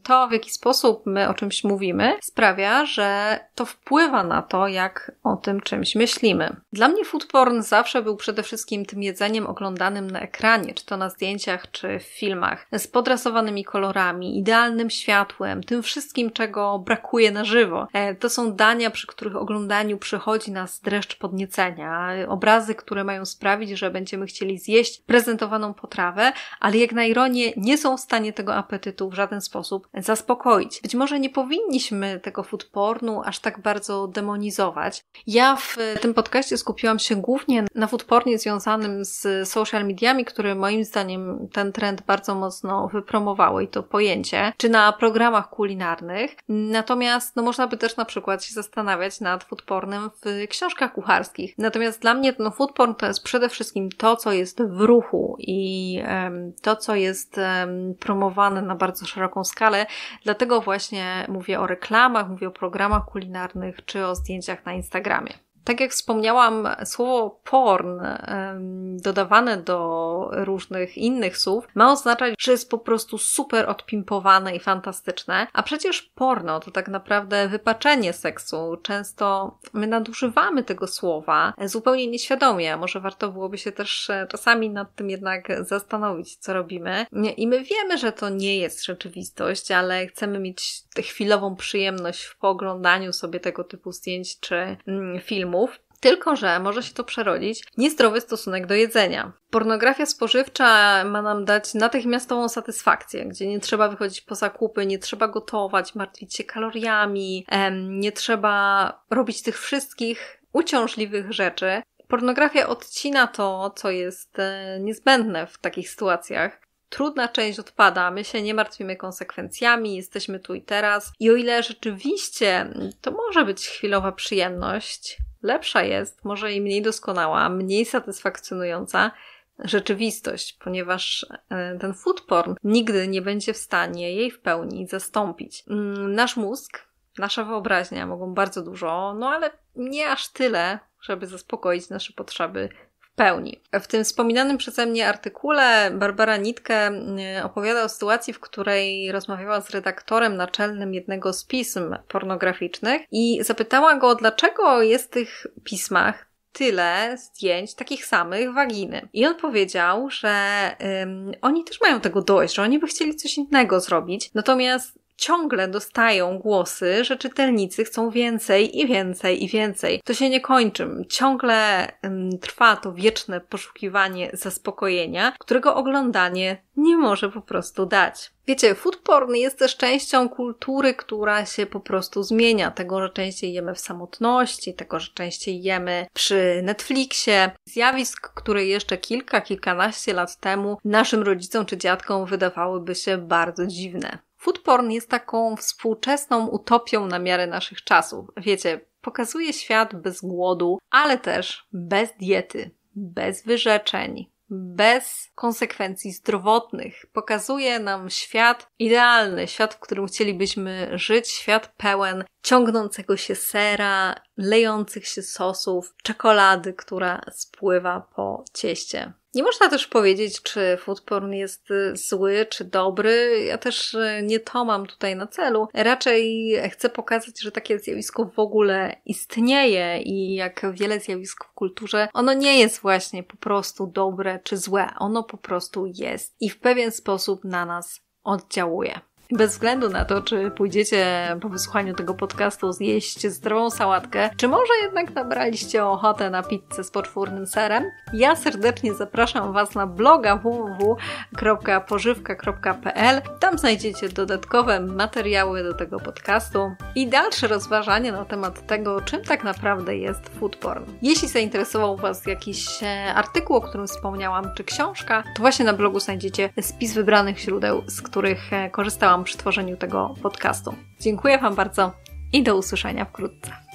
to, w jaki sposób my o czymś mówimy, sprawia, że to wpływa na to, jak o tym czymś myślimy. Dla mnie food porn zawsze był przede wszystkim tym jedzeniem oglądanym na ekranie, czy to na zdjęciach, zdjęciach czy w filmach, z podrasowanymi kolorami, idealnym światłem, tym wszystkim, czego brakuje na żywo. E, to są dania, przy których oglądaniu przychodzi nas dreszcz podniecenia, obrazy, które mają sprawić, że będziemy chcieli zjeść prezentowaną potrawę, ale jak na ironię nie są w stanie tego apetytu w żaden sposób zaspokoić. Być może nie powinniśmy tego food pornu aż tak bardzo demonizować. Ja w tym podcaście skupiłam się głównie na food pornie związanym z social mediami, który moim zdaniem ten trend bardzo mocno wypromowały i to pojęcie, czy na programach kulinarnych. Natomiast no, można by też na przykład się zastanawiać nad foodpornem w książkach kucharskich. Natomiast dla mnie no, foodporn to jest przede wszystkim to, co jest w ruchu i um, to, co jest um, promowane na bardzo szeroką skalę. Dlatego właśnie mówię o reklamach, mówię o programach kulinarnych czy o zdjęciach na Instagramie. Tak jak wspomniałam, słowo porn dodawane do różnych innych słów ma oznaczać, że jest po prostu super odpimpowane i fantastyczne, a przecież porno to tak naprawdę wypaczenie seksu. Często my nadużywamy tego słowa zupełnie nieświadomie. Może warto byłoby się też e, czasami nad tym jednak zastanowić, co robimy. I my wiemy, że to nie jest rzeczywistość, ale chcemy mieć chwilową przyjemność w poglądaniu sobie tego typu zdjęć czy mm, filmu problemów, tylko, że może się to przerodzić w niezdrowy stosunek do jedzenia. Pornografia spożywcza ma nam dać natychmiastową satysfakcję, gdzie nie trzeba wychodzić po zakupy, nie trzeba gotować, martwić się kaloriami, nie trzeba robić tych wszystkich uciążliwych rzeczy. Pornografia odcina to, co jest e, niezbędne w takich sytuacjach trudna część odpada. My się nie martwimy konsekwencjami, jesteśmy tu i teraz. I o ile rzeczywiście to może być chwilowa przyjemność, lepsza jest, może i mniej doskonała, mniej satysfakcjonująca rzeczywistość, ponieważ e, ten food porn nigdy nie będzie w stanie jej w pełni zastąpić. Mm, nasz mózg, nasza wyobraźnia mogą bardzo dużo, no ale nie aż tyle, żeby zaspokoić nasze potrzeby pełni. W tym wspominanym przeze mnie artykule Barbara Nitke y, opowiada o sytuacji, w której rozmawiała z redaktorem naczelnym jednego z pism pornograficznych i zapytała go, dlaczego jest w tych pismach tyle zdjęć takich samych waginy. I on powiedział, że oni też mają tego dość, że oni by chcieli coś innego zrobić, natomiast ciągle dostają głosy, że czytelnicy chcą więcej i więcej i więcej. To się nie kończy. Ciągle trwa to wieczne poszukiwanie zaspokojenia, którego oglądanie nie może po prostu dać. Wiecie, food porn jest też częścią kultury, która się po prostu zmienia. Tego, że częściej jemy w samotności, tego, że częściej jemy przy Netflixie. Zjawisk, które jeszcze kilka, kilkanaście lat temu naszym rodzicom czy dziadkom wydawałyby się bardzo dziwne. Foodporn jest taką współczesną utopią na miarę naszych czasów. Wiecie, pokazuje świat bez głodu, ale też bez diety, bez wyrzeczeń, bez konsekwencji zdrowotnych. Pokazuje nam świat idealny, świat, w którym chcielibyśmy żyć, świat pełen ciągnącego się sera, lejących się sosów, czekolady, która spływa po cieście. Nie można też powiedzieć, czy food jest y, zły, czy dobry. Ja też y, nie to mam tutaj na celu. Raczej chcę pokazać, że takie zjawisko w ogóle istnieje i jak wiele zjawisk w kulturze, ono nie jest właśnie po prostu dobre czy złe. Ono po prostu jest i w pewien sposób na nas oddziałuje. Bez względu na to, czy pójdziecie po wysłuchaniu tego podcastu zjeść zdrową sałatkę, czy może jednak nabraliście ochotę na pizzę z poczwórnym serem, ja serdecznie zapraszam Was na bloga www.pożywka.pl. Tam znajdziecie dodatkowe materiały do tego podcastu i dalsze rozważanie na temat tego, czym tak naprawdę jest foodporn. Jeśli zainteresował Was jakiś e, artykuł, o którym wspomniałam, czy książka, to właśnie na blogu znajdziecie spis wybranych źródeł, z których e, korzystałam przy tworzeniu tego podcastu. Dziękuję Wam bardzo i do usłyszenia wkrótce.